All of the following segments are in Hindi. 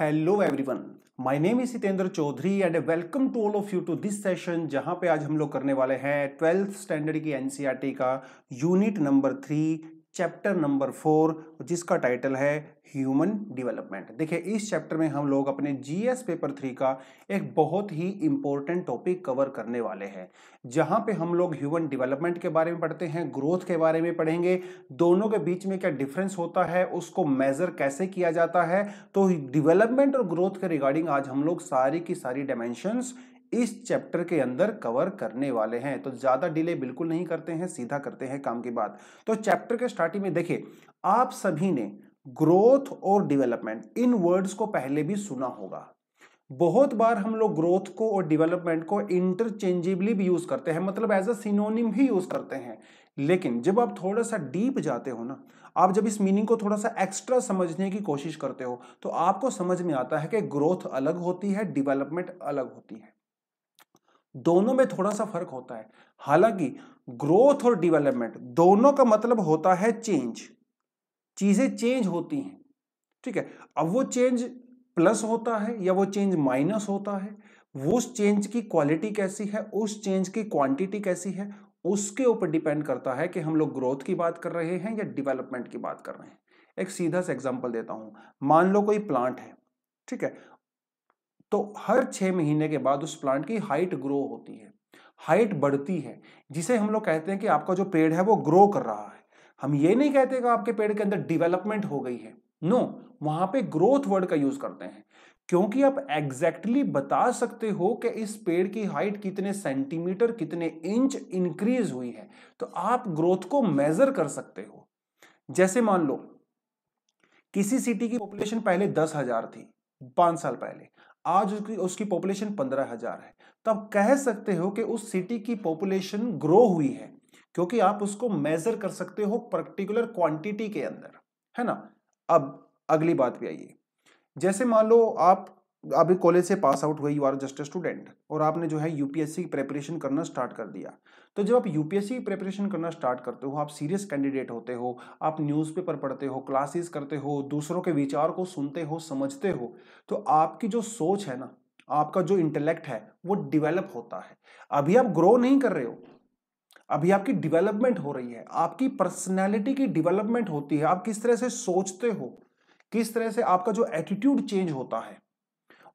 Hello everyone my name is Sitendra Chaudhary and welcome to all of you to this session जहां पे आज हम लोग करने वाले हैं ट्वेल्थ स्टैंडर्ड की एनसीईआरटी e का unit number three chapter number four जिसका टाइटल है ह्यूमन डेवलपमेंट देखिए इस चैप्टर में हम लोग अपने जीएस पेपर थ्री का एक बहुत ही इम्पोर्टेंट टॉपिक कवर करने वाले हैं जहाँ पे हम लोग ह्यूमन डेवलपमेंट के बारे में पढ़ते हैं ग्रोथ के बारे में पढ़ेंगे दोनों के बीच में क्या डिफरेंस होता है उसको मेज़र कैसे किया जाता है तो डिवेलपमेंट और ग्रोथ के रिगार्डिंग आज हम लोग सारी की सारी डायमेंशंस इस चैप्टर के अंदर कवर करने वाले हैं तो ज़्यादा डिले बिल्कुल नहीं करते हैं सीधा करते हैं काम की बात तो चैप्टर के स्टार्टिंग में देखिए आप सभी ने ग्रोथ और डेवलपमेंट इन वर्ड्स को पहले भी सुना होगा बहुत बार हम लोग ग्रोथ को और डेवलपमेंट को इंटरचेंजेबली भी यूज करते हैं मतलब एज अ सिनोनिम भी यूज करते हैं लेकिन जब आप थोड़ा सा डीप जाते हो ना आप जब इस मीनिंग को थोड़ा सा एक्स्ट्रा समझने की कोशिश करते हो तो आपको समझ में आता है कि ग्रोथ अलग होती है डेवलपमेंट अलग होती है दोनों में थोड़ा सा फर्क होता है हालांकि ग्रोथ और डेवलपमेंट दोनों का मतलब होता है चेंज चीजें चेंज होती हैं ठीक है अब वो चेंज प्लस होता है या वो चेंज माइनस होता है उस चेंज की क्वालिटी कैसी है उस चेंज की क्वांटिटी कैसी है उसके ऊपर डिपेंड करता है कि हम लोग ग्रोथ की बात कर रहे हैं या डेवलपमेंट की बात कर रहे हैं एक सीधा सा एग्जाम्पल देता हूं मान लो कोई प्लांट है ठीक है तो हर छः महीने के बाद उस प्लांट की हाइट ग्रो होती है हाइट बढ़ती है जिसे हम लोग कहते हैं कि आपका जो पेड़ है वो ग्रो कर रहा है हम ये नहीं कहते कि आपके पेड़ के अंदर डिवेलपमेंट हो गई है नो no, वहां पे ग्रोथ वर्ड का यूज करते हैं क्योंकि आप एग्जैक्टली exactly बता सकते हो कि इस पेड़ की हाइट कितने सेंटीमीटर कितने इंच इंक्रीज हुई है तो आप ग्रोथ को मेजर कर सकते हो जैसे मान लो किसी सिटी की पॉपुलेशन पहले दस हजार थी पांच साल पहले आज उसकी उसकी पॉपुलेशन पंद्रह हजार है तो आप कह सकते हो कि उस सिटी की पॉपुलेशन ग्रो हुई है क्योंकि आप उसको मेजर कर सकते हो पर्टिकुलर क्वांटिटी के अंदर है ना अब अगली बात भी आइए जैसे मान लो आप अभी कॉलेज से पास आउट हुए यू आर जस्ट स्टूडेंट और आपने जो है यूपीएससी की प्रेपरेशन करना स्टार्ट कर दिया तो जब आप यूपीएससी की प्रेपरेशन करना स्टार्ट करते हो आप सीरियस कैंडिडेट होते हो आप न्यूज़पेपर पढ़ते हो क्लासेस करते हो दूसरों के विचार को सुनते हो समझते हो तो आपकी जो सोच है ना आपका जो इंटेलेक्ट है वो डिवेलप होता है अभी आप ग्रो नहीं कर रहे हो अभी आपकी डिवेलपमेंट हो रही है आपकी पर्सनैलिटी की डिवेलपमेंट होती है आप किस तरह से सोचते हो किस तरह से आपका जो एटीट्यूड चेंज होता है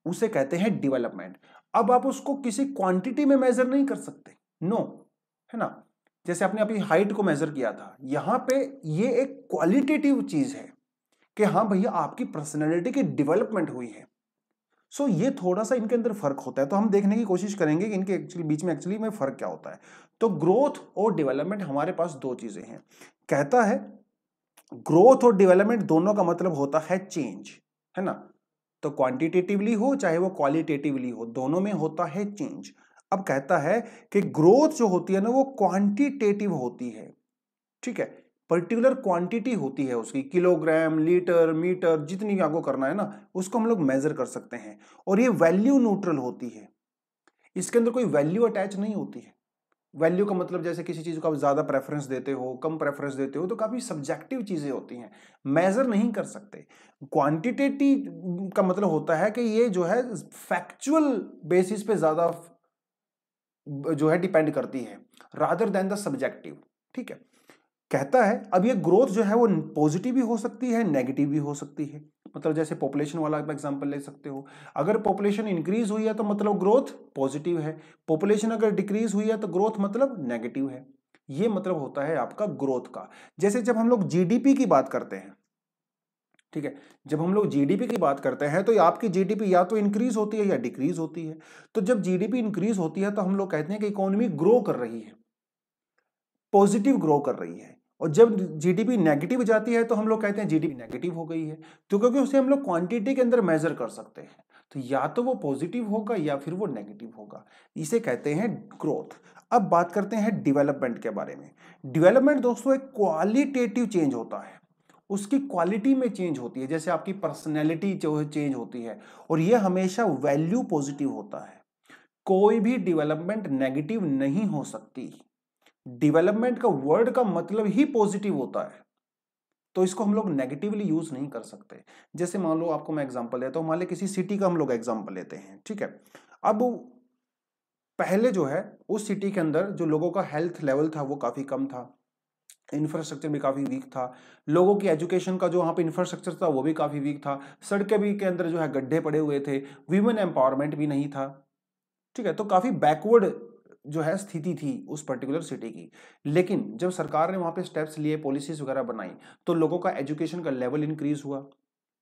उसे कहते हैं डेवलपमेंट अब आप उसको किसी क्वांटिटी में मेजर नहीं कर सकते नो no, है ना जैसे आपने अपनी हाइट को मेजर किया था यहां पे ये एक क्वालिटेटिव चीज है कि हाँ भैया आपकी पर्सनैलिटी की डेवलपमेंट हुई है सो so, ये थोड़ा सा इनके अंदर फर्क होता है तो हम देखने की कोशिश करेंगे कि इनके एक्चुअली बीच में एक्चुअली में फर्क क्या होता है तो ग्रोथ और डेवलपमेंट हमारे पास दो चीजें हैं कहता है ग्रोथ और डेवलपमेंट दोनों का मतलब होता है चेंज है ना तो क्वांटिटेटिवली हो चाहे वो क्वालिटेटिवली हो दोनों में होता है चेंज अब कहता है कि ग्रोथ जो होती है ना वो क्वांटिटेटिव होती है ठीक है पर्टिकुलर क्वांटिटी होती है उसकी किलोग्राम लीटर मीटर जितनी आपको करना है ना उसको हम लोग मेजर कर सकते हैं और ये वैल्यू न्यूट्रल होती है इसके अंदर कोई वैल्यू अटैच नहीं होती है वैल्यू का मतलब जैसे किसी चीज़ को आप ज़्यादा प्रेफरेंस देते हो कम प्रेफरेंस देते हो तो काफ़ी सब्जेक्टिव चीज़ें होती हैं मेज़र नहीं कर सकते क्वांटिटेटी का मतलब होता है कि ये जो है फैक्चुअल बेसिस पे ज़्यादा जो है डिपेंड करती है रादर देन द सब्जेक्टिव ठीक है कहता है अब ये ग्रोथ जो है वो पॉजिटिव भी हो सकती है नेगेटिव भी हो सकती है मतलब जैसे पॉपुलेशन वाला आप एग्जांपल ले सकते हो अगर पॉपुलेशन इंक्रीज हुई है तो मतलब ग्रोथ पॉजिटिव है पॉपुलेशन अगर डिक्रीज हुई है तो ग्रोथ मतलब नेगेटिव है ये मतलब होता है आपका ग्रोथ का जैसे जब हम लोग जी की बात करते हैं ठीक है जब हम लोग जी की बात करते हैं तो आपकी जीडीपी या तो इंक्रीज होती है या डिक्रीज होती है तो जब जीडीपी इंक्रीज होती है तो हम लोग कहते हैं कि इकोनॉमी ग्रो कर रही है पॉजिटिव ग्रो कर रही है और जब जीडीपी नेगेटिव जाती है तो हम लोग कहते हैं जीडीपी नेगेटिव हो गई है तो क्योंकि उसे हम लोग क्वांटिटी के अंदर मेजर कर सकते हैं तो या तो वो पॉजिटिव होगा या फिर वो नेगेटिव होगा इसे कहते हैं ग्रोथ अब बात करते हैं डेवलपमेंट के बारे में डेवलपमेंट दोस्तों एक क्वालिटेटिव चेंज होता है उसकी क्वालिटी में चेंज होती है जैसे आपकी पर्सनैलिटी जो है चेंज होती है और ये हमेशा वैल्यू पॉजिटिव होता है कोई भी डेवलपमेंट नेगेटिव नहीं हो सकती डेवलपमेंट का वर्ड का मतलब ही पॉजिटिव होता है तो इसको हम लोग नेगेटिवली यूज नहीं कर सकते जैसे मान लो आपको मैं एग्जांपल देता हूं मान लो किसी सिटी का हम लोग एग्जांपल लेते हैं ठीक है अब पहले जो है उस सिटी के अंदर जो लोगों का हेल्थ लेवल था वो काफ़ी कम था इंफ्रास्ट्रक्चर भी काफ़ी वीक था लोगों की एजुकेशन का जो वहाँ पे इंफ्रास्ट्रक्चर था वो भी काफ़ी वीक था सड़कें भी के अंदर जो है गड्ढे पड़े हुए थे वीमेन एम्पावरमेंट भी नहीं था ठीक है तो काफ़ी बैकवर्ड जो है स्थिति थी उस पर्टिकुलर सिटी की लेकिन जब सरकार ने वहाँ पे स्टेप्स लिए पॉलिसीज वगैरह बनाई तो लोगों का एजुकेशन का लेवल इंक्रीज हुआ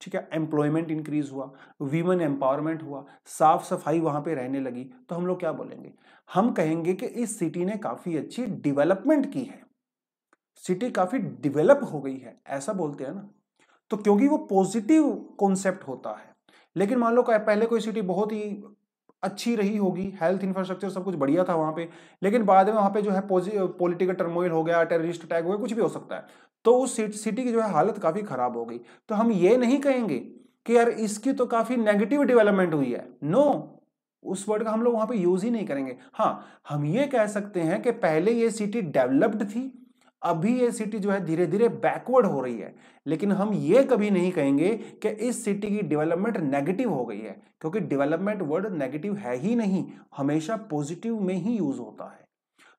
ठीक है एम्प्लॉयमेंट इंक्रीज हुआ वीमेन एम्पावरमेंट हुआ साफ सफाई वहाँ पे रहने लगी तो हम लोग क्या बोलेंगे हम कहेंगे कि इस सिटी ने काफ़ी अच्छी डिवेलपमेंट की है सिटी काफ़ी डिवेलप हो गई है ऐसा बोलते हैं ना तो क्योंकि वो पॉजिटिव कॉन्सेप्ट होता है लेकिन मान लो पहले कोई सिटी बहुत ही अच्छी रही होगी हेल्थ इंफ्रास्ट्रक्चर सब कुछ बढ़िया था वहाँ पे लेकिन बाद में वहाँ पे जो है पॉलिटिकल टर्मोइल हो गया टेररिस्ट अटैक हो गया कुछ भी हो सकता है तो उस सिटी की जो है हालत काफ़ी ख़राब हो गई तो हम ये नहीं कहेंगे कि यार इसकी तो काफ़ी नेगेटिव डेवलपमेंट हुई है नो उस वर्ड का हम लोग वहाँ पे यूज़ ही नहीं करेंगे हाँ हम ये कह सकते हैं कि पहले ये सिटी डेवलप्ड थी अभी ये सिटी जो है धीरे धीरे बैकवर्ड हो रही है लेकिन हम ये कभी नहीं कहेंगे कि इस सिटी की डेवलपमेंट नेगेटिव हो गई है क्योंकि डेवलपमेंट वर्ड नेगेटिव है ही नहीं हमेशा पॉजिटिव में ही यूज होता है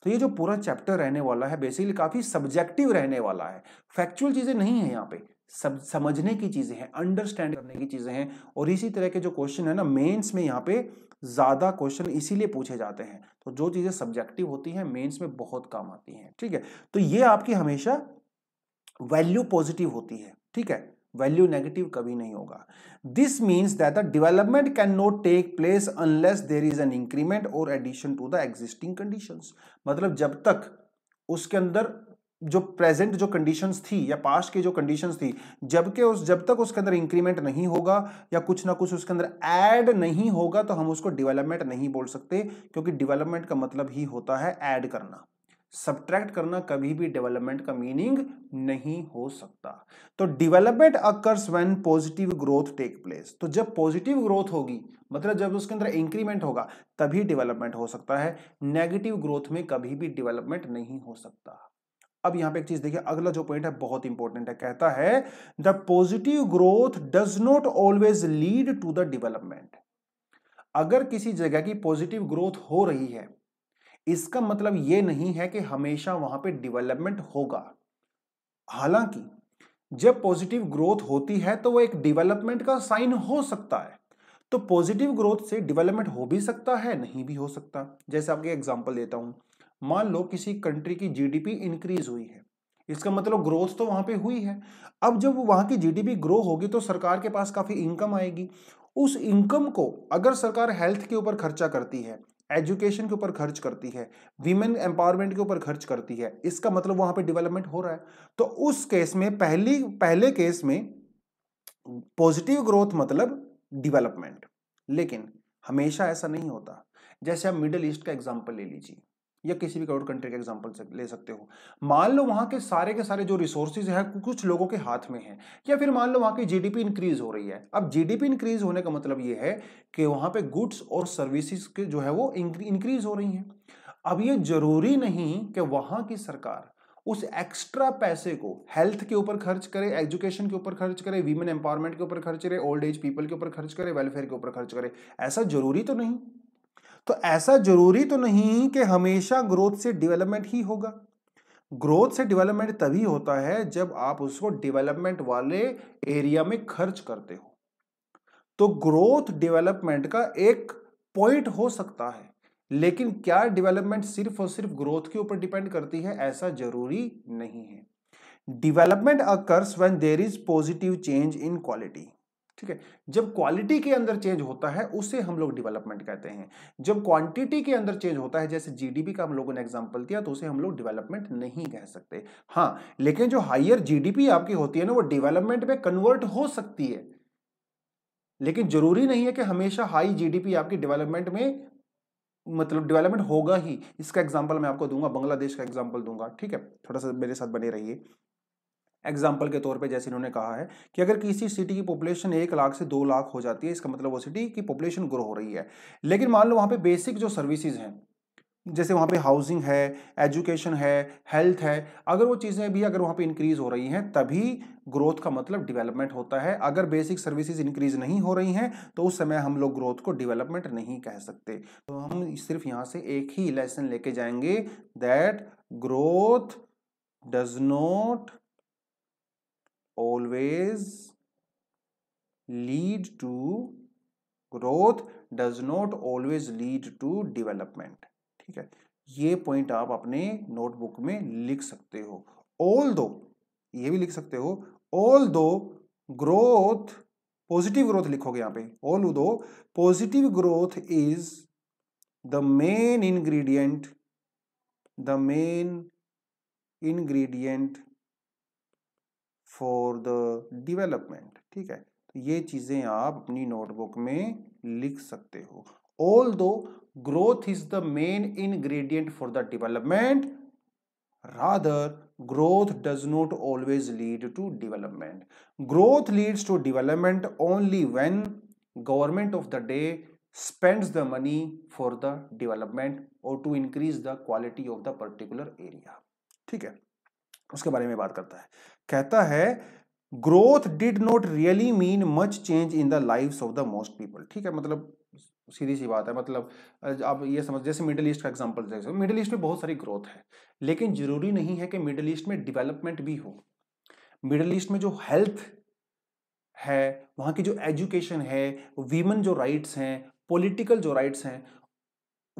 तो ये जो पूरा चैप्टर रहने वाला है बेसिकली काफ़ी सब्जेक्टिव रहने वाला है फैक्चुअल चीज़ें नहीं है यहाँ पे सब समझने की चीज़ें हैं अंडरस्टैंड करने की चीज़ें हैं और इसी तरह के जो क्वेश्चन है ना मेंस में यहाँ पे ज़्यादा क्वेश्चन इसीलिए पूछे जाते हैं तो जो चीज़ें सब्जेक्टिव होती हैं मेंस में बहुत काम आती हैं ठीक है तो ये आपकी हमेशा वैल्यू पॉजिटिव होती है ठीक है वैल्यू नेगेटिव कभी नहीं होगा this means that the development can not take place unless there is an increment और addition to the existing condition मतलब जब तक उसके अंदर जो प्रेजेंट जो कंडीशंस थी या पास्ट की जो कंडीशंस थी जबकि उस जब तक उसके अंदर इंक्रीमेंट नहीं होगा या कुछ ना कुछ उसके अंदर ऐड नहीं होगा तो हम उसको डेवलपमेंट नहीं बोल सकते क्योंकि डेवलपमेंट का मतलब ही होता है ऐड करना सब्ट्रैक्ट करना कभी भी डेवलपमेंट का मीनिंग नहीं हो सकता तो development occurs when positive growth take place तो जब पॉजिटिव ग्रोथ होगी मतलब जब उसके अंदर इंक्रीमेंट होगा तभी डेवलपमेंट हो सकता है नेगेटिव ग्रोथ में कभी भी डेवलपमेंट नहीं हो सकता अब यहां पे एक चीज देखिए अगला जो पॉइंट है बहुत इंपॉर्टेंट है कहता है the positive growth does not always lead to the development अगर किसी जगह की पॉजिटिव ग्रोथ हो रही है इसका मतलब यह नहीं है कि हमेशा वहां पे डेवलपमेंट होगा हालांकि जब पॉजिटिव ग्रोथ होती है तो वह एक डिवेलपमेंट का साइन हो सकता है तो पॉजिटिव ग्रोथ से डेवलपमेंट हो भी सकता है नहीं भी हो सकता जैसे आपके एग्जाम्पल देता हूं मान लो किसी कंट्री की जीडीपी इंक्रीज हुई है इसका मतलब ग्रोथ तो वहां पे हुई है अब जब वहां की जीडीपी ग्रो होगी तो सरकार के पास काफ़ी इनकम आएगी उस इनकम को अगर सरकार हेल्थ के ऊपर खर्चा करती है एजुकेशन के ऊपर खर्च करती है वीमेन एम्पावरमेंट के ऊपर खर्च करती है इसका मतलब वहां पे डेवलपमेंट हो रहा है तो उस केस में पहली पहले केस में पॉजिटिव ग्रोथ मतलब डेवलपमेंट लेकिन हमेशा ऐसा नहीं होता जैसे आप मिडल ईस्ट का एग्जाम्पल ले लीजिए या किसी भी और कंट्री का एग्जाम्पल ले सकते हो मान लो वहाँ के सारे के सारे जो रिसोर्सेज है कुछ लोगों के हाथ में है या फिर मान लो वहाँ की जीडीपी इंक्रीज हो रही है अब जीडीपी इंक्रीज होने का मतलब ये है कि वहाँ पे गुड्स और सर्विसेज के जो है वो इंक्रीज हो रही हैं अब ये जरूरी नहीं कि वहाँ की सरकार उस एक्स्ट्रा पैसे को हेल्थ के ऊपर खर्च करे एजुकेशन के ऊपर खर्च करे वीमेन एम्पावरमेंट के ऊपर खर्च करे ओल्ड एज पीपल के ऊपर खर्च करे वेलफेयर के ऊपर खर्च करे ऐसा जरूरी तो नहीं तो ऐसा जरूरी तो नहीं कि हमेशा ग्रोथ से डेवलपमेंट ही होगा ग्रोथ से डेवलपमेंट तभी होता है जब आप उसको डेवलपमेंट वाले एरिया में खर्च करते हो तो ग्रोथ डेवलपमेंट का एक पॉइंट हो सकता है लेकिन क्या डेवलपमेंट सिर्फ और सिर्फ ग्रोथ के ऊपर डिपेंड करती है ऐसा जरूरी नहीं है development occurs when there is positive change in quality ठीक है जब क्वालिटी के अंदर चेंज होता है उसे हम लोग डेवलपमेंट कहते हैं जब क्वांटिटी के अंदर चेंज होता है जैसे जीडीपी का हम लोगों ने एग्जांपल दिया तो उसे हम लोग डेवलपमेंट नहीं कह सकते हाँ लेकिन जो हायर जीडीपी आपकी होती है ना वो डेवलपमेंट में कन्वर्ट हो सकती है लेकिन जरूरी नहीं है कि हमेशा हाई जीडीपी आपकी डेवलपमेंट में मतलब डेवलपमेंट होगा ही इसका एग्जाम्पल मैं आपको दूंगा बांग्लादेश का एग्जाम्पल दूंगा ठीक है थोड़ा सा मेरे साथ बने रहिए एग्जाम्पल के तौर पे जैसे इन्होंने कहा है कि अगर किसी सिटी की पॉपुलेशन एक लाख से दो लाख हो जाती है इसका मतलब वो सिटी की पॉपुलेशन ग्रो हो रही है लेकिन मान लो वहाँ पे बेसिक जो सर्विसेज हैं जैसे वहाँ पे हाउसिंग है एजुकेशन है हेल्थ है अगर वो चीज़ें भी अगर वहाँ पे इंक्रीज़ हो रही हैं तभी ग्रोथ का मतलब डेवलपमेंट होता है अगर बेसिक सर्विसेज इंक्रीज़ नहीं हो रही हैं तो उस समय हम लोग ग्रोथ को डेवलपमेंट नहीं कह सकते तो हम सिर्फ यहाँ से एक ही लेसन लेके जाएंगे that growth does not always lead to growth does not always lead to development ठीक है ये पॉइंट आप अपने नोटबुक में लिख सकते हो ऑल दो ये भी लिख सकते हो although growth positive growth लिखोगे यहां पे although positive growth is the main ingredient the main ingredient for the development ठीक है तो ये चीज़ें आप अपनी नोटबुक में लिख सकते हो although growth is the main ingredient for the development rather growth does not always lead to development growth leads to development only when government of the day spends the money for the development और to increase the quality of the particular area ठीक है उसके बारे में बात करता है कहता है growth did not really mean much change in the life of the most people ठीक है मतलब सीधी सी बात है मतलब आप ये समझ जैसे मिडिल ईस्ट का एग्जाम्पल हो मिडिल ईस्ट में बहुत सारी ग्रोथ है लेकिन जरूरी नहीं है कि मिडिल ईस्ट में डेवलपमेंट भी हो मिडिल ईस्ट में जो हेल्थ है वहाँ की जो एजुकेशन है वीमन जो राइट्स हैं पॉलिटिकल जो राइट्स हैं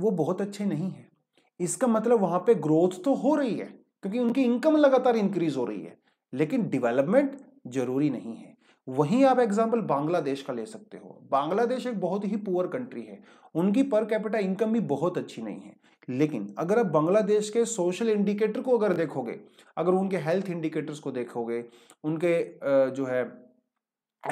वो बहुत अच्छे नहीं हैं इसका मतलब वहाँ पे ग्रोथ तो हो रही है क्योंकि उनकी इनकम लगातार इंक्रीज हो रही है लेकिन डेवलपमेंट जरूरी नहीं है वहीं आप एग्जाम्पल बांग्लादेश का ले सकते हो बांग्लादेश एक बहुत ही पुअर कंट्री है उनकी पर कैपिटा इनकम भी बहुत अच्छी नहीं है लेकिन अगर आप बांग्लादेश के सोशल इंडिकेटर को अगर देखोगे अगर उनके हेल्थ इंडिकेटर्स को देखोगे उनके जो है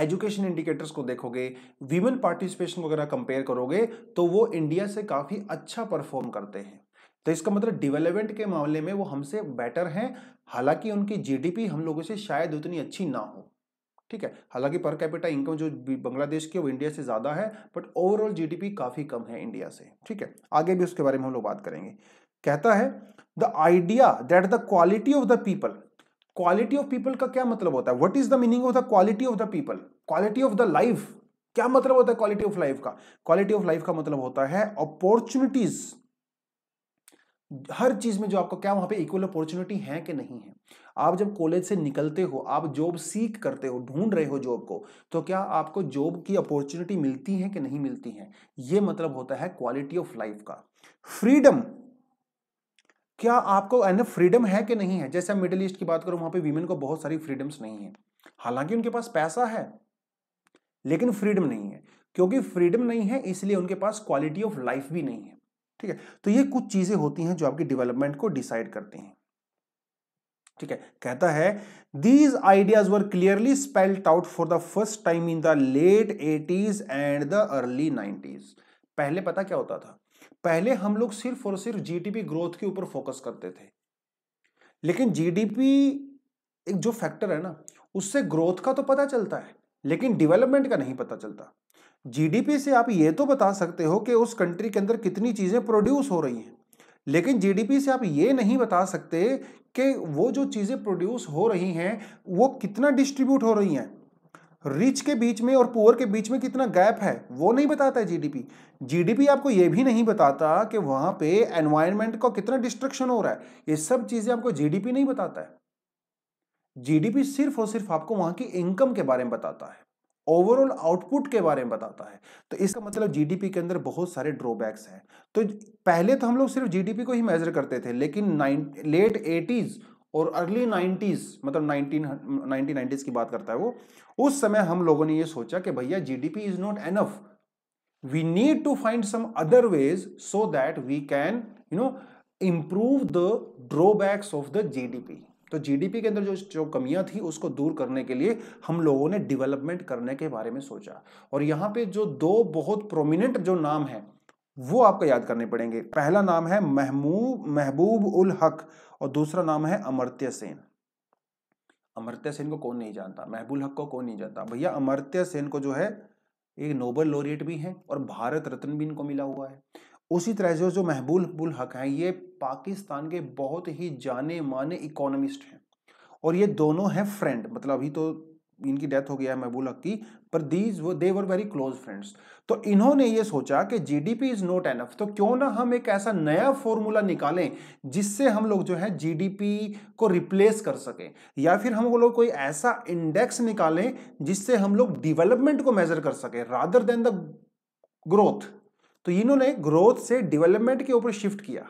एजुकेशन इंडिकेटर्स को देखोगे वीमेन पार्टिसिपेशन वगैरह कंपेयर करोगे तो वो इंडिया से काफ़ी अच्छा परफॉर्म करते हैं तो इसका मतलब डेवलपमेंट के मामले में वो हमसे बेटर हैं हालांकि उनकी जीडीपी हम लोगों से शायद उतनी अच्छी ना हो ठीक है हालांकि पर कैपिटा इनकम जो बांग्लादेश की वो इंडिया से ज़्यादा है बट ओवरऑल जीडीपी काफ़ी कम है इंडिया से ठीक है आगे भी उसके बारे में हम लोग बात करेंगे कहता है the idea that the quality of the people quality of people का क्या मतलब होता है what is the meaning of the quality of the people quality of the life क्या मतलब होता है क्वालिटी ऑफ लाइफ का क्वालिटी ऑफ लाइफ का मतलब होता है अपॉर्चुनिटीज हर चीज़ में जो आपको क्या वहां पे इक्वल अपॉर्चुनिटी है कि नहीं है आप जब कॉलेज से निकलते हो आप जॉब सीख करते हो ढूंढ रहे हो जॉब को तो क्या आपको जॉब की अपॉर्चुनिटी मिलती है कि नहीं मिलती है ये मतलब होता है क्वालिटी ऑफ लाइफ का फ्रीडम क्या आपको फ्रीडम है कि नहीं है जैसे मिडिल ईस्ट की बात करो वहां पे वीमेन को बहुत सारी फ्रीडम्स नहीं है हालांकि उनके पास पैसा है लेकिन फ्रीडम नहीं है क्योंकि फ्रीडम नहीं है इसलिए उनके पास क्वालिटी ऑफ लाइफ भी नहीं है ठीक है तो ये कुछ चीज़ें होती हैं जो आपकी डेवलपमेंट को डिसाइड करती हैं ठीक है कहता है these ideas were clearly spelled out for the first time in the late eighties and the early nineties पहले पता क्या होता था पहले हम लोग सिर्फ और सिर्फ जीडीपी ग्रोथ के ऊपर फोकस करते थे लेकिन जीडीपी एक जो फैक्टर है ना उससे ग्रोथ का तो पता चलता है लेकिन डेवलपमेंट का नहीं पता चलता जीडीपी से आप ये तो बता सकते हो कि उस कंट्री के अंदर कितनी चीज़ें प्रोड्यूस हो रही हैं लेकिन जीडीपी से आप ये नहीं बता सकते कि वो जो चीज़ें प्रोड्यूस हो रही हैं वो कितना डिस्ट्रीब्यूट हो रही हैं रिच के बीच में और पुअर के बीच में कितना गैप है वो नहीं बताता है जीडीपी जीडीपी आपको ये भी नहीं बताता कि वहाँ पे एनवायरनमेंट का कितना डिस्ट्रक्शन हो रहा है ये सब चीज़ें आपको जीडीपी नहीं बताता है जीडीपी सिर्फ और सिर्फ आपको वहाँ की इनकम के बारे में बताता है ओवरऑल आउटपुट के बारे में बताता है तो इसका मतलब जीडीपी के अंदर बहुत सारे ड्रॉबैक्स हैं तो पहले तो हम लोग सिर्फ जीडीपी को ही मेजर करते थे लेकिन लेट एटीज़ और अर्ली नाइन्टीज़ मतलब नाइनटीन की बात करता है वो उस समय हम लोगों ने ये सोचा कि भैया GDP is not enough we need to find some other ways so that we can you know improve the drawbacks of the gdp तो जीडीपी के अंदर जो जो कमियां थी उसको दूर करने के लिए हम लोगों ने डेवलपमेंट करने के बारे में सोचा और यहाँ पे जो दो बहुत प्रोमिनेंट जो नाम है वो आपको याद करने पड़ेंगे पहला नाम है महमूब महबूब उल हक और दूसरा नाम है अमर्त्य सेन अमर्त्य सेन को कौन नहीं जानता महबूल हक को कौन नहीं जानता भैया अमर्त्य सेन को जो है एक नोबल लॉरिएट भी हैं और भारत रत्न भी इनको मिला हुआ है उसी तरह से जो महबूल हक हैं ये पाकिस्तान के बहुत ही जाने माने इकोनॉमिस्ट हैं और ये दोनों हैं फ्रेंड मतलब अभी तो इनकी डेथ हो गया है महबूल हक की पर दीज वो they were very close friends तो इन्होंने ये सोचा कि जीडीपी इज नॉट एनफ तो क्यों ना हम एक ऐसा नया फॉर्मूला निकालें जिससे हम लोग जो है जीडीपी को रिप्लेस कर सकें या फिर हम लोग कोई ऐसा इंडेक्स निकालें जिससे हम लोग डिवेलपमेंट को मेजर कर सकें रादर देन द ग्रोथ तो इन्होंने ग्रोथ से डेवलपमेंट के ऊपर शिफ्ट किया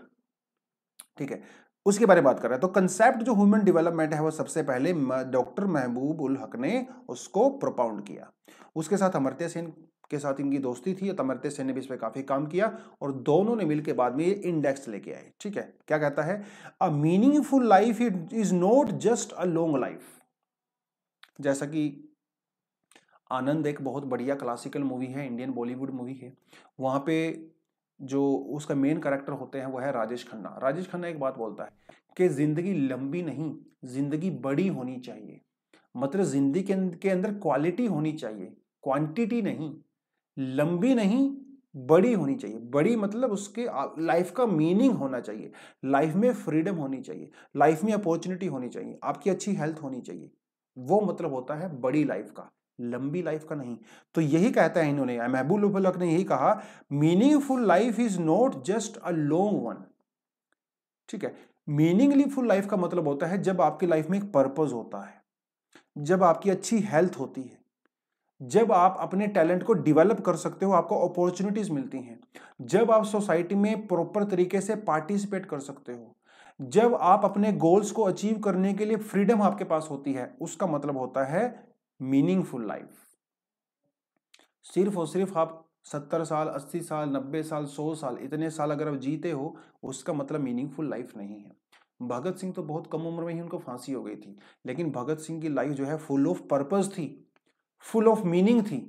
ठीक है उसके बारे में बात कर रहे हैं तो कंसेप्ट जो ह्यूमन डेवलपमेंट है वो सबसे पहले डॉक्टर महबूब उल हक ने उसको प्रोपाउंड किया उसके साथ अमरत्य सेन के साथ इनकी दोस्ती थी अमरत्य सेन ने भी इस पर काफ़ी काम किया और दोनों ने मिलकर बाद में ये इंडेक्स लेके आए ठीक है क्या कहता है a meaningful life is not just a long life जैसा कि आनंद एक बहुत बढ़िया क्लासिकल मूवी है इंडियन बॉलीवुड मूवी है वहाँ पे जो उसका मेन करेक्टर होते हैं वो है राजेश खन्ना राजेश खन्ना एक बात बोलता है कि ज़िंदगी लंबी नहीं ज़िंदगी बड़ी होनी चाहिए मतलब ज़िंदगी के, अंदर क्वालिटी होनी चाहिए क्वांटिटी नहीं लंबी नहीं बड़ी होनी चाहिए बड़ी मतलब उसके लाइफ का मीनिंग होना चाहिए लाइफ में फ्रीडम होनी चाहिए लाइफ में अपॉर्चुनिटी होनी चाहिए आपकी अच्छी हेल्थ होनी चाहिए वो मतलब होता है बड़ी लाइफ का लंबी लाइफ का नहीं तो यही कहता है इन्होंने महबूल उपलक ने यही कहा meaningful life is not just a long one ठीक है मीनिंगलीफुल लाइफ का मतलब होता है जब आपकी लाइफ में एक पर्पज होता है जब आपकी अच्छी हेल्थ होती है जब आप अपने टैलेंट को डेवलप कर सकते हो आपको अपॉर्चुनिटीज मिलती हैं जब आप सोसाइटी में प्रॉपर तरीके से पार्टिसिपेट कर सकते हो जब आप अपने गोल्स को अचीव करने के लिए फ्रीडम आपके पास होती है उसका मतलब होता है मीनिंगफुल लाइफ सिर्फ और सिर्फ आप सत्तर साल अस्सी साल नब्बे साल सौ साल इतने साल अगर आप जीते हो उसका मतलब मीनिंगफुल लाइफ नहीं है भगत सिंह तो बहुत कम उम्र में ही उनको फांसी हो गई थी लेकिन भगत सिंह की लाइफ जो है फुल ऑफ पर्पज थी फुल ऑफ मीनिंग थी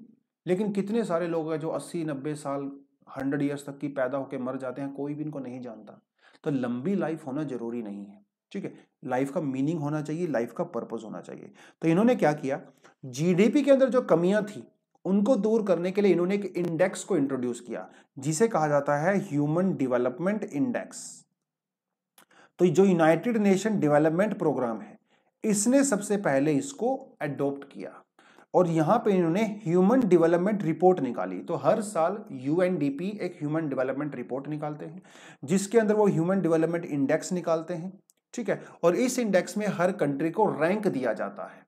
लेकिन कितने सारे लोग हैं जो अस्सी नब्बे साल हंड्रेड ईयर्स तक की पैदा होकर मर जाते हैं कोई भी इनको नहीं जानता तो लंबी लाइफ होना जरूरी नहीं है ठीक है लाइफ का मीनिंग होना चाहिए लाइफ का पर्पज होना चाहिए तो इन्होंने क्या किया जीडीपी के अंदर जो कमियां थी उनको दूर करने के लिए इन्होंने एक इंडेक्स को इंट्रोड्यूस किया जिसे कहा जाता है ह्यूमन डेवलपमेंट इंडेक्स तो जो यूनाइटेड नेशन डेवलपमेंट प्रोग्राम है इसने सबसे पहले इसको एडोप्ट किया और यहां पे इन्होंने ह्यूमन डेवलपमेंट रिपोर्ट निकाली तो हर साल यूएनडीपी एक ह्यूमन डेवलपमेंट रिपोर्ट निकालते हैं जिसके अंदर वो ह्यूमन डेवलपमेंट इंडेक्स निकालते हैं ठीक है और इस इंडेक्स में हर कंट्री को रैंक दिया जाता है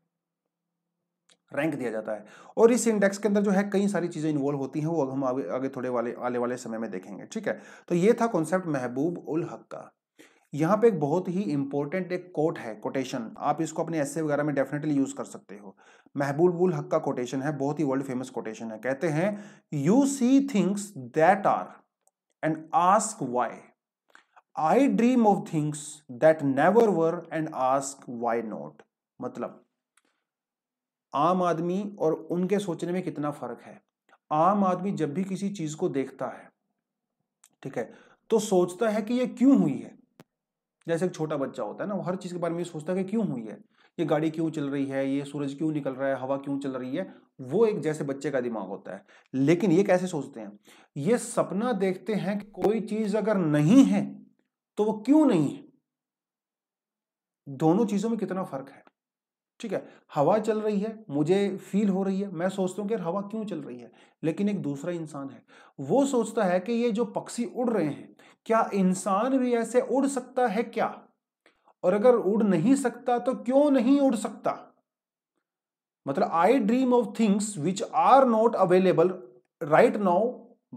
रैंक दिया जाता है और इस इंडेक्स के अंदर जो है कई सारी चीज़ें इन्वॉल्व होती हैं वो हम आगे आगे थोड़े वाले आने वाले समय में देखेंगे ठीक है तो ये था कॉन्सेप्ट महबूब उल हक का यहाँ पे एक बहुत ही इंपॉर्टेंट एक कोट है कोटेशन आप इसको अपने ऐसे वगैरह में डेफिनेटली यूज़ कर सकते हो महबूब उल हक का कोटेशन है बहुत ही वर्ल्ड फेमस कोटेशन है कहते हैं you see things that are and ask why I dream of things that never were and ask why not मतलब आम आदमी और उनके सोचने में कितना फर्क है आम आदमी जब भी किसी चीज को देखता है ठीक है तो सोचता है कि ये क्यों हुई है जैसे एक छोटा बच्चा होता है ना वो हर चीज के बारे में सोचता है कि क्यों हुई है ये गाड़ी क्यों चल रही है ये सूरज क्यों निकल रहा है हवा क्यों चल रही है वो एक जैसे बच्चे का दिमाग होता है लेकिन ये कैसे सोचते हैं ये सपना देखते हैं कि कोई चीज अगर नहीं है तो वो क्यों नहीं है दोनों चीजों में कितना फर्क है ठीक है हवा चल रही है मुझे फील हो रही है मैं सोचता हूं कि हवा क्यों चल रही है लेकिन एक दूसरा इंसान है वो सोचता है कि ये जो पक्षी उड़ रहे हैं क्या इंसान भी ऐसे उड़ सकता है क्या और अगर उड़ नहीं सकता तो क्यों नहीं उड़ सकता मतलब I dream of things which are not available right now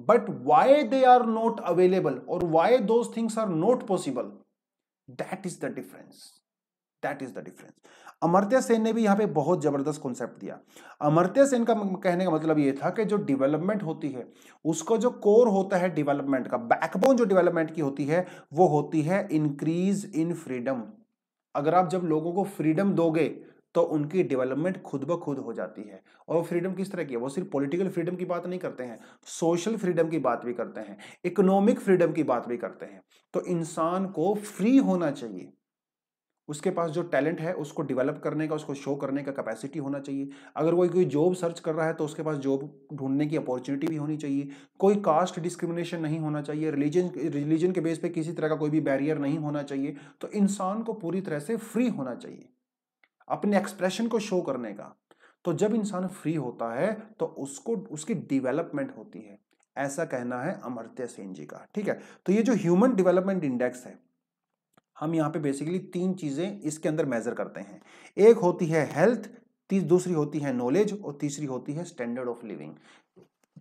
but why they are not available और why those things are not possible that is the difference that is the difference Amartya Sen ने भी यहां पे बहुत जबरदस्त कॉन्सेप्ट दिया अमर्त्य सेन का कहने का मतलब ये था कि जो डेवलपमेंट होती है उसको जो कोर होता है डेवलपमेंट का बैकबोन जो डेवलपमेंट की होती है वो होती है इंक्रीज इन फ्रीडम अगर आप जब लोगों को फ्रीडम दोगे तो उनकी डेवलपमेंट खुद ब खुद हो जाती है और फ्रीडम किस तरह की है वो सिर्फ पॉलिटिकल फ्रीडम की बात नहीं करते हैं सोशल फ्रीडम की बात भी करते हैं इकोनॉमिक फ्रीडम की बात भी करते हैं तो इंसान को फ्री होना चाहिए उसके पास जो टैलेंट है उसको डेवलप करने का उसको शो करने का कैपेसिटी होना चाहिए अगर कोई कोई जॉब सर्च कर रहा है तो उसके पास जॉब ढूंढने की अपॉर्चुनिटी भी होनी चाहिए कोई कास्ट डिस्क्रिमिनेशन नहीं होना चाहिए रिलीजन रिलीजन के बेस पे किसी तरह का कोई भी बैरियर नहीं होना चाहिए तो इंसान को पूरी तरह से फ्री होना चाहिए अपने एक्सप्रेशन को शो करने का तो जब इंसान फ्री होता है तो उसको उसकी डेवलपमेंट होती है ऐसा कहना है अमर्त्य सेन जी का ठीक है तो ये जो ह्यूमन डेवलपमेंट इंडेक्स है हम यहाँ पे बेसिकली तीन चीज़ें इसके अंदर मेजर करते हैं एक होती है हेल्थ दूसरी होती है नॉलेज और तीसरी होती है स्टैंडर्ड ऑफ लिविंग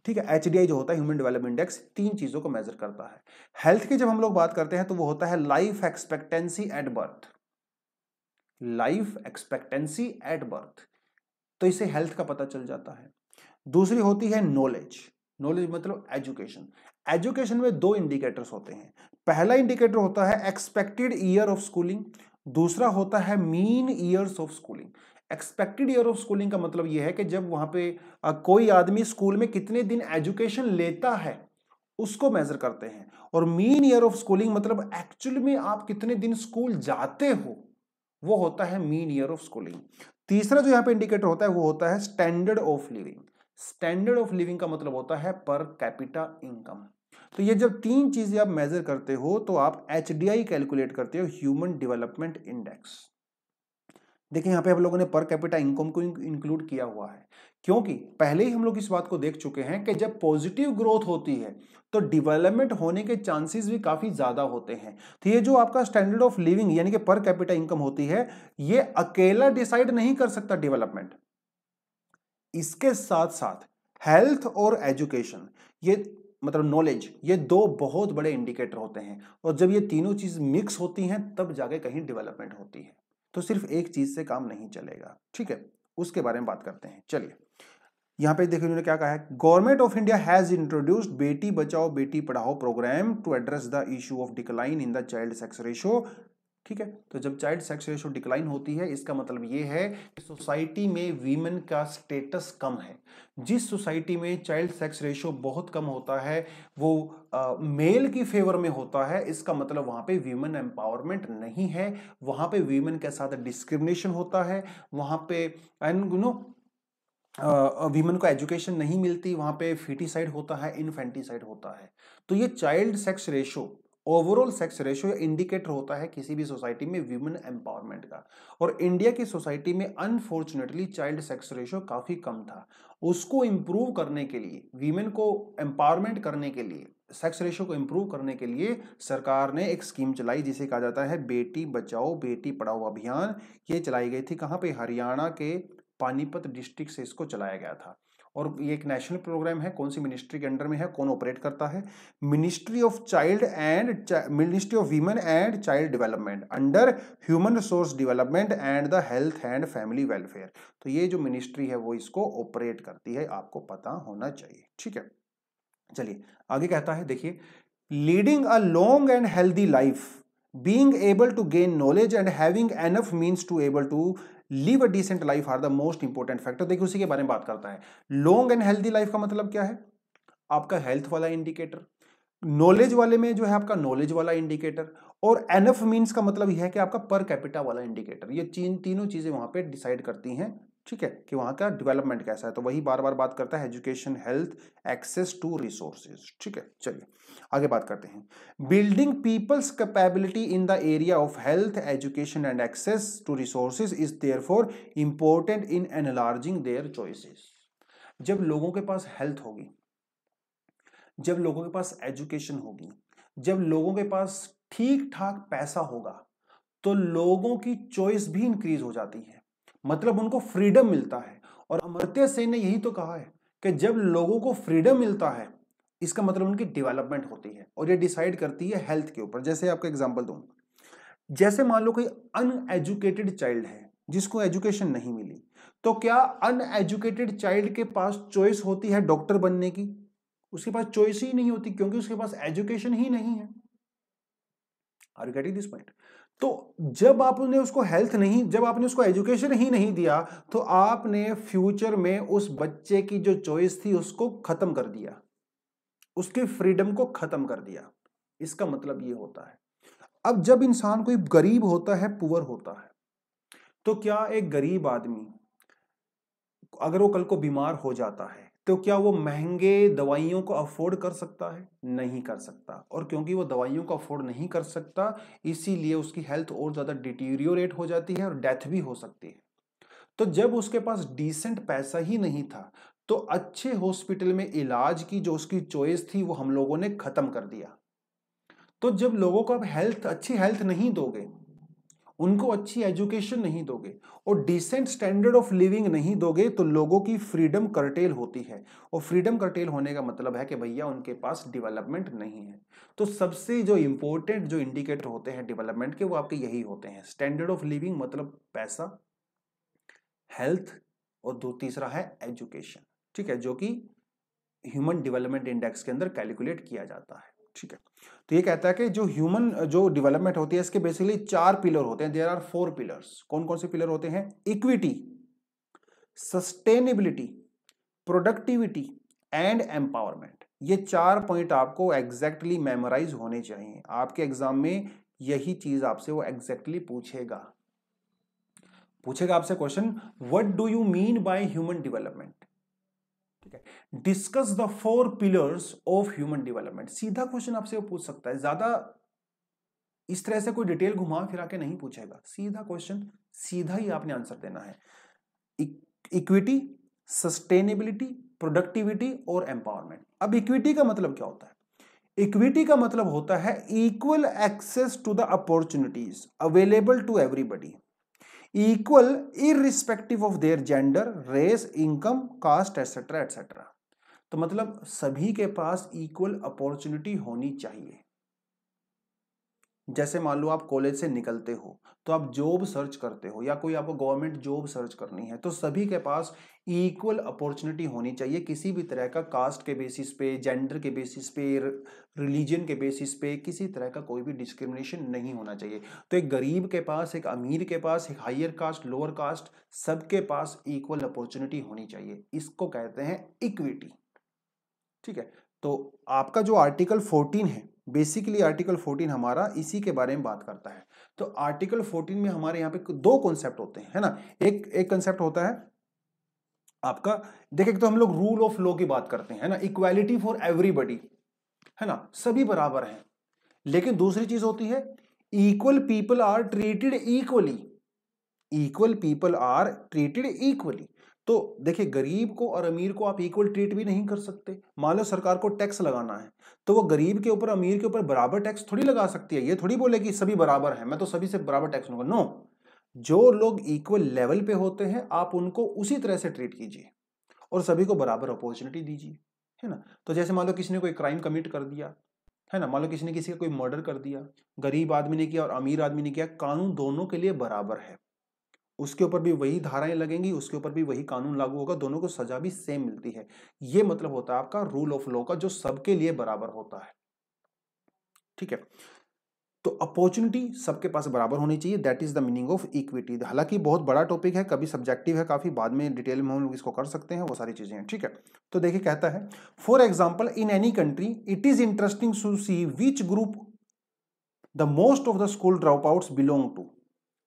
ठीक है एच जो होता है ह्यूमन डेवलपमेंट इंडेक्स तीन चीज़ों को मेजर करता है हेल्थ की जब हम लोग बात करते हैं तो वो होता है life expectancy at birth life expectancy at birth तो इसे हेल्थ का पता चल जाता है दूसरी होती है नॉलेज नॉलेज मतलब एजुकेशन एजुकेशन में दो इंडिकेटर्स होते हैं पहला इंडिकेटर होता है एक्सपेक्टेड ईयर ऑफ स्कूलिंग दूसरा होता है mean years of schooling expected year of schooling का मतलब यह है कि जब वहां पे कोई आदमी स्कूल में कितने दिन एजुकेशन लेता है उसको मेजर करते हैं और मीन ईयर ऑफ स्कूलिंग मतलब एक्चुअल में आप कितने दिन स्कूल जाते हो वो होता है मीन ईयर ऑफ स्कूलिंग तीसरा जो यहाँ पे इंडिकेटर होता है वो होता है standard of living standard of living का मतलब होता है पर कैपिटा इनकम तो ये जब तीन चीजें आप मेजर करते हो तो आप एच कैलकुलेट करते हो ह्यूमन डेवलपमेंट इंडेक्स देखिए यहाँ पे हम लोगों ने पर कैपिटा इनकम को इंक्लूड किया हुआ है क्योंकि पहले ही हम लोग इस बात को देख चुके हैं कि जब पॉजिटिव ग्रोथ होती है तो डेवलपमेंट होने के चांसेस भी काफ़ी ज़्यादा होते हैं तो ये जो आपका स्टैंडर्ड ऑफ लिविंग यानी कि पर कैपिटा इनकम होती है ये अकेला डिसाइड नहीं कर सकता डेवलपमेंट इसके साथ साथ हेल्थ और एजुकेशन ये मतलब नॉलेज ये दो बहुत बड़े इंडिकेटर होते हैं और जब ये तीनों चीज़ मिक्स होती हैं तब जाके कहीं डेवलपमेंट होती है तो सिर्फ एक चीज़ से काम नहीं चलेगा ठीक है उसके बारे में बात करते हैं चलिए यहाँ पे देखिए उन्होंने क्या कहा है government of India has introduced Beti Bachao Beti Padhao programme to address the issue of decline in the child sex ratio ठीक है तो जब चाइल्ड सेक्स रेशो डिक्लाइन होती है इसका मतलब ये है कि सोसाइटी में वीमेन का स्टेटस कम है जिस सोसाइटी में चाइल्ड सेक्स रेशो बहुत कम होता है वो मेल मेल की फेवर में होता है इसका मतलब वहाँ पे वीमेन एम्पावरमेंट नहीं है वहाँ पे वीमेन के साथ डिस्क्रिमिनेशन होता है वहाँ पे एंड यू नो वीमन को एजुकेशन नहीं मिलती वहाँ पे फिटीसाइड होता है इनफेंटीसाइड होता है तो ये child sex ratio overall sex ratio indicator होता है किसी भी सोसाइटी में वीमेन एम्पावरमेंट का और इंडिया की सोसाइटी में अनफॉर्चुनेटली चाइल्ड सेक्स रेशो काफ़ी कम था उसको इम्प्रूव करने के लिए वीमेन को एम्पावरमेंट करने के लिए सेक्स रेशो को इम्प्रूव करने के लिए सरकार ने एक स्कीम चलाई जिसे कहा जाता है बेटी बचाओ बेटी पढ़ाओ अभियान ये चलाई गई थी कहाँ पे हरियाणा के पानीपत डिस्ट्रिक्ट से इसको चलाया गया था और ये एक नेशनल प्रोग्राम है कौन सी मिनिस्ट्री के अंडर में है कौन ऑपरेट करता है ministry of child and ministry of women and child development under human resource development and the health and family welfare तो ये जो मिनिस्ट्री है वो इसको ऑपरेट करती है आपको पता होना चाहिए ठीक है चलिए आगे कहता है देखिए leading a long and healthy life being able to gain knowledge and having enough means to able to live a decent life are the most important factor देखिए उसी के बारे में बात करता है लॉन्ग एंड हेल्थी लाइफ का मतलब क्या है आपका हेल्थ वाला इंडिकेटर नॉलेज वाले में जो है आपका नॉलेज वाला इंडिकेटर और एनफ मीन्स का मतलब यह है कि आपका पर कैपिटा वाला इंडिकेटर ये तीन तीनों चीज़ें वहां पे डिसाइड करती हैं ठीक है कि वहाँ का डेवलपमेंट कैसा है तो वही बार बार बात करता है education health access to resources ठीक है चलिए आगे बात करते हैं building people's capability in the area of health education and access to resources is therefore important in enlarging their choices जब लोगों के पास हेल्थ होगी जब लोगों के पास एजुकेशन होगी जब लोगों के पास ठीक ठाक पैसा होगा तो लोगों की चॉइस भी इंक्रीज हो जाती है मतलब उनको फ्रीडम मिलता है और अमर्त्य सेन ने यही तो कहा है कि जब लोगों को फ्रीडम मिलता है इसका मतलब उनकी डेवलपमेंट होती है और ये डिसाइड करती है हेल्थ के ऊपर जैसे आपका एग्जाम्पल दूंगा जैसे मान लो कोई अनएजुकेटेड चाइल्ड है जिसको एजुकेशन नहीं मिली तो क्या अनएजुकेटेड चाइल्ड के पास चॉइस होती है डॉक्टर बनने की उसके पास चॉइस ही नहीं होती क्योंकि उसके पास एजुकेशन ही नहीं है आर गेटिंग दिस पॉइंट तो जब आपने उसको हेल्थ नहीं जब आपने उसको एजुकेशन ही नहीं दिया तो आपने फ्यूचर में उस बच्चे की जो चॉइस थी उसको खत्म कर दिया उसके फ्रीडम को खत्म कर दिया इसका मतलब ये होता है अब जब इंसान कोई गरीब होता है पुअर होता है तो क्या एक गरीब आदमी अगर वो कल को बीमार हो जाता है तो क्या वो महंगे दवाइयों को अफोर्ड कर सकता है नहीं कर सकता और क्योंकि वो दवाइयों को अफोर्ड नहीं कर सकता इसीलिए उसकी हेल्थ और ज़्यादा डिटीरियोरेट हो जाती है और डेथ भी हो सकती है तो जब उसके पास डिसेंट पैसा ही नहीं था तो अच्छे हॉस्पिटल में इलाज की जो उसकी चॉइस थी वो हम लोगों ने ख़त्म कर दिया तो जब लोगों को आप हेल्थ अच्छी हेल्थ नहीं दोगे उनको अच्छी एजुकेशन नहीं दोगे और डिसेंट स्टैंडर्ड ऑफ लिविंग नहीं दोगे तो लोगों की फ्रीडम करटेल होती है और फ्रीडम करटेल होने का मतलब है कि भैया उनके पास डेवलपमेंट नहीं है तो सबसे जो इम्पोर्टेंट जो इंडिकेटर होते हैं डेवलपमेंट के वो आपके यही होते हैं स्टैंडर्ड ऑफ लिविंग मतलब पैसा हेल्थ और दो तीसरा है एजुकेशन ठीक है जो कि ह्यूमन डेवलपमेंट इंडेक्स के अंदर कैलकुलेट किया जाता है ठीक है तो ये कहता है कि जो ह्यूमन जो डेवलपमेंट होती है इसके बेसिकली चार पिलर होते हैं देर आर फोर पिलर्स कौन कौन से पिलर होते हैं equity sustainability productivity and empowerment ये चार पॉइंट आपको एग्जैक्टली exactly मेमोराइज होने चाहिए आपके एग्जाम में यही चीज आपसे वो एग्जैक्टली exactly पूछेगा पूछेगा आपसे question what do you mean by human development ठीक है discuss the four pillars of human development सीधा क्वेश्चन आपसे पूछ सकता है ज्यादा इस तरह से कोई डिटेल घुमा फिरा के नहीं पूछेगा सीधा क्वेश्चन सीधा ही आपने आंसर देना है इक्विटी सस्टेनेबिलिटी प्रोडक्टिविटी और एम्पावरमेंट अब इक्विटी का मतलब क्या होता है इक्विटी का मतलब होता है equal access to the opportunities available to everybody equal irrespective of their gender race income caste etc etc तो मतलब सभी के पास इक्वल अपॉर्चुनिटी होनी चाहिए जैसे मान लो आप कॉलेज से निकलते हो तो आप जॉब सर्च करते हो या कोई आपको गवर्नमेंट जॉब सर्च करनी है तो सभी के पास इक्वल अपॉर्चुनिटी होनी चाहिए किसी भी तरह का कास्ट के बेसिस पे जेंडर के बेसिस पे रिलीजन के बेसिस पे किसी तरह का कोई भी डिस्क्रिमिनेशन नहीं होना चाहिए तो एक गरीब के पास एक अमीर के पास एक हायर कास्ट लोअर कास्ट सबके पास इक्वल अपॉर्चुनिटी होनी चाहिए इसको कहते हैं इक्विटी ठीक है तो आपका जो आर्टिकल फोर्टीन है बेसिकली आर्टिकल फोर्टीन हमारा इसी के बारे में बात करता है तो आर्टिकल फोर्टीन में हमारे यहाँ पे दो कॉन्सेप्ट होते हैं है ना एक एक कंसेप्ट होता है आपका देखे तो हम लोग रूल ऑफ लॉ की बात करते हैं ना इक्वालिटी फॉर एवरीबडी है ना सभी बराबर हैं लेकिन दूसरी चीज होती है equal people are treated equally equal people are treated equally तो देखिए गरीब को और अमीर को आप इक्वल ट्रीट भी नहीं कर सकते मान लो सरकार को टैक्स लगाना है तो वो गरीब के ऊपर अमीर के ऊपर बराबर टैक्स थोड़ी लगा सकती है ये थोड़ी बोले कि सभी बराबर है मैं तो सभी से बराबर टैक्स लूंगा नो no. जो लोग इक्वल लेवल पे होते हैं आप उनको उसी तरह से ट्रीट कीजिए और सभी को बराबर अपॉर्चुनिटी दीजिए है ना तो जैसे मान लो किसी ने कोई क्राइम कमिट कर दिया है ना मान लो किसी ने किसी का कोई मर्डर कर दिया गरीब आदमी ने किया और अमीर आदमी ने किया कानून दोनों के लिए बराबर है उसके ऊपर भी वही धाराएं लगेंगी उसके ऊपर भी वही कानून लागू होगा दोनों को सजा भी सेम मिलती है ये मतलब होता है आपका रूल ऑफ लॉ का जो सबके लिए बराबर होता है ठीक है तो अपॉर्चुनिटी सबके पास बराबर होनी चाहिए that is the meaning of equity हालांकि बहुत बड़ा टॉपिक है कभी सब्जेक्टिव है काफ़ी बाद में डिटेल में हम लोग इसको कर सकते हैं वो सारी चीज़ें हैं ठीक है तो देखिए कहता है for example in any country it is interesting to see which group the most of the school drop out belong to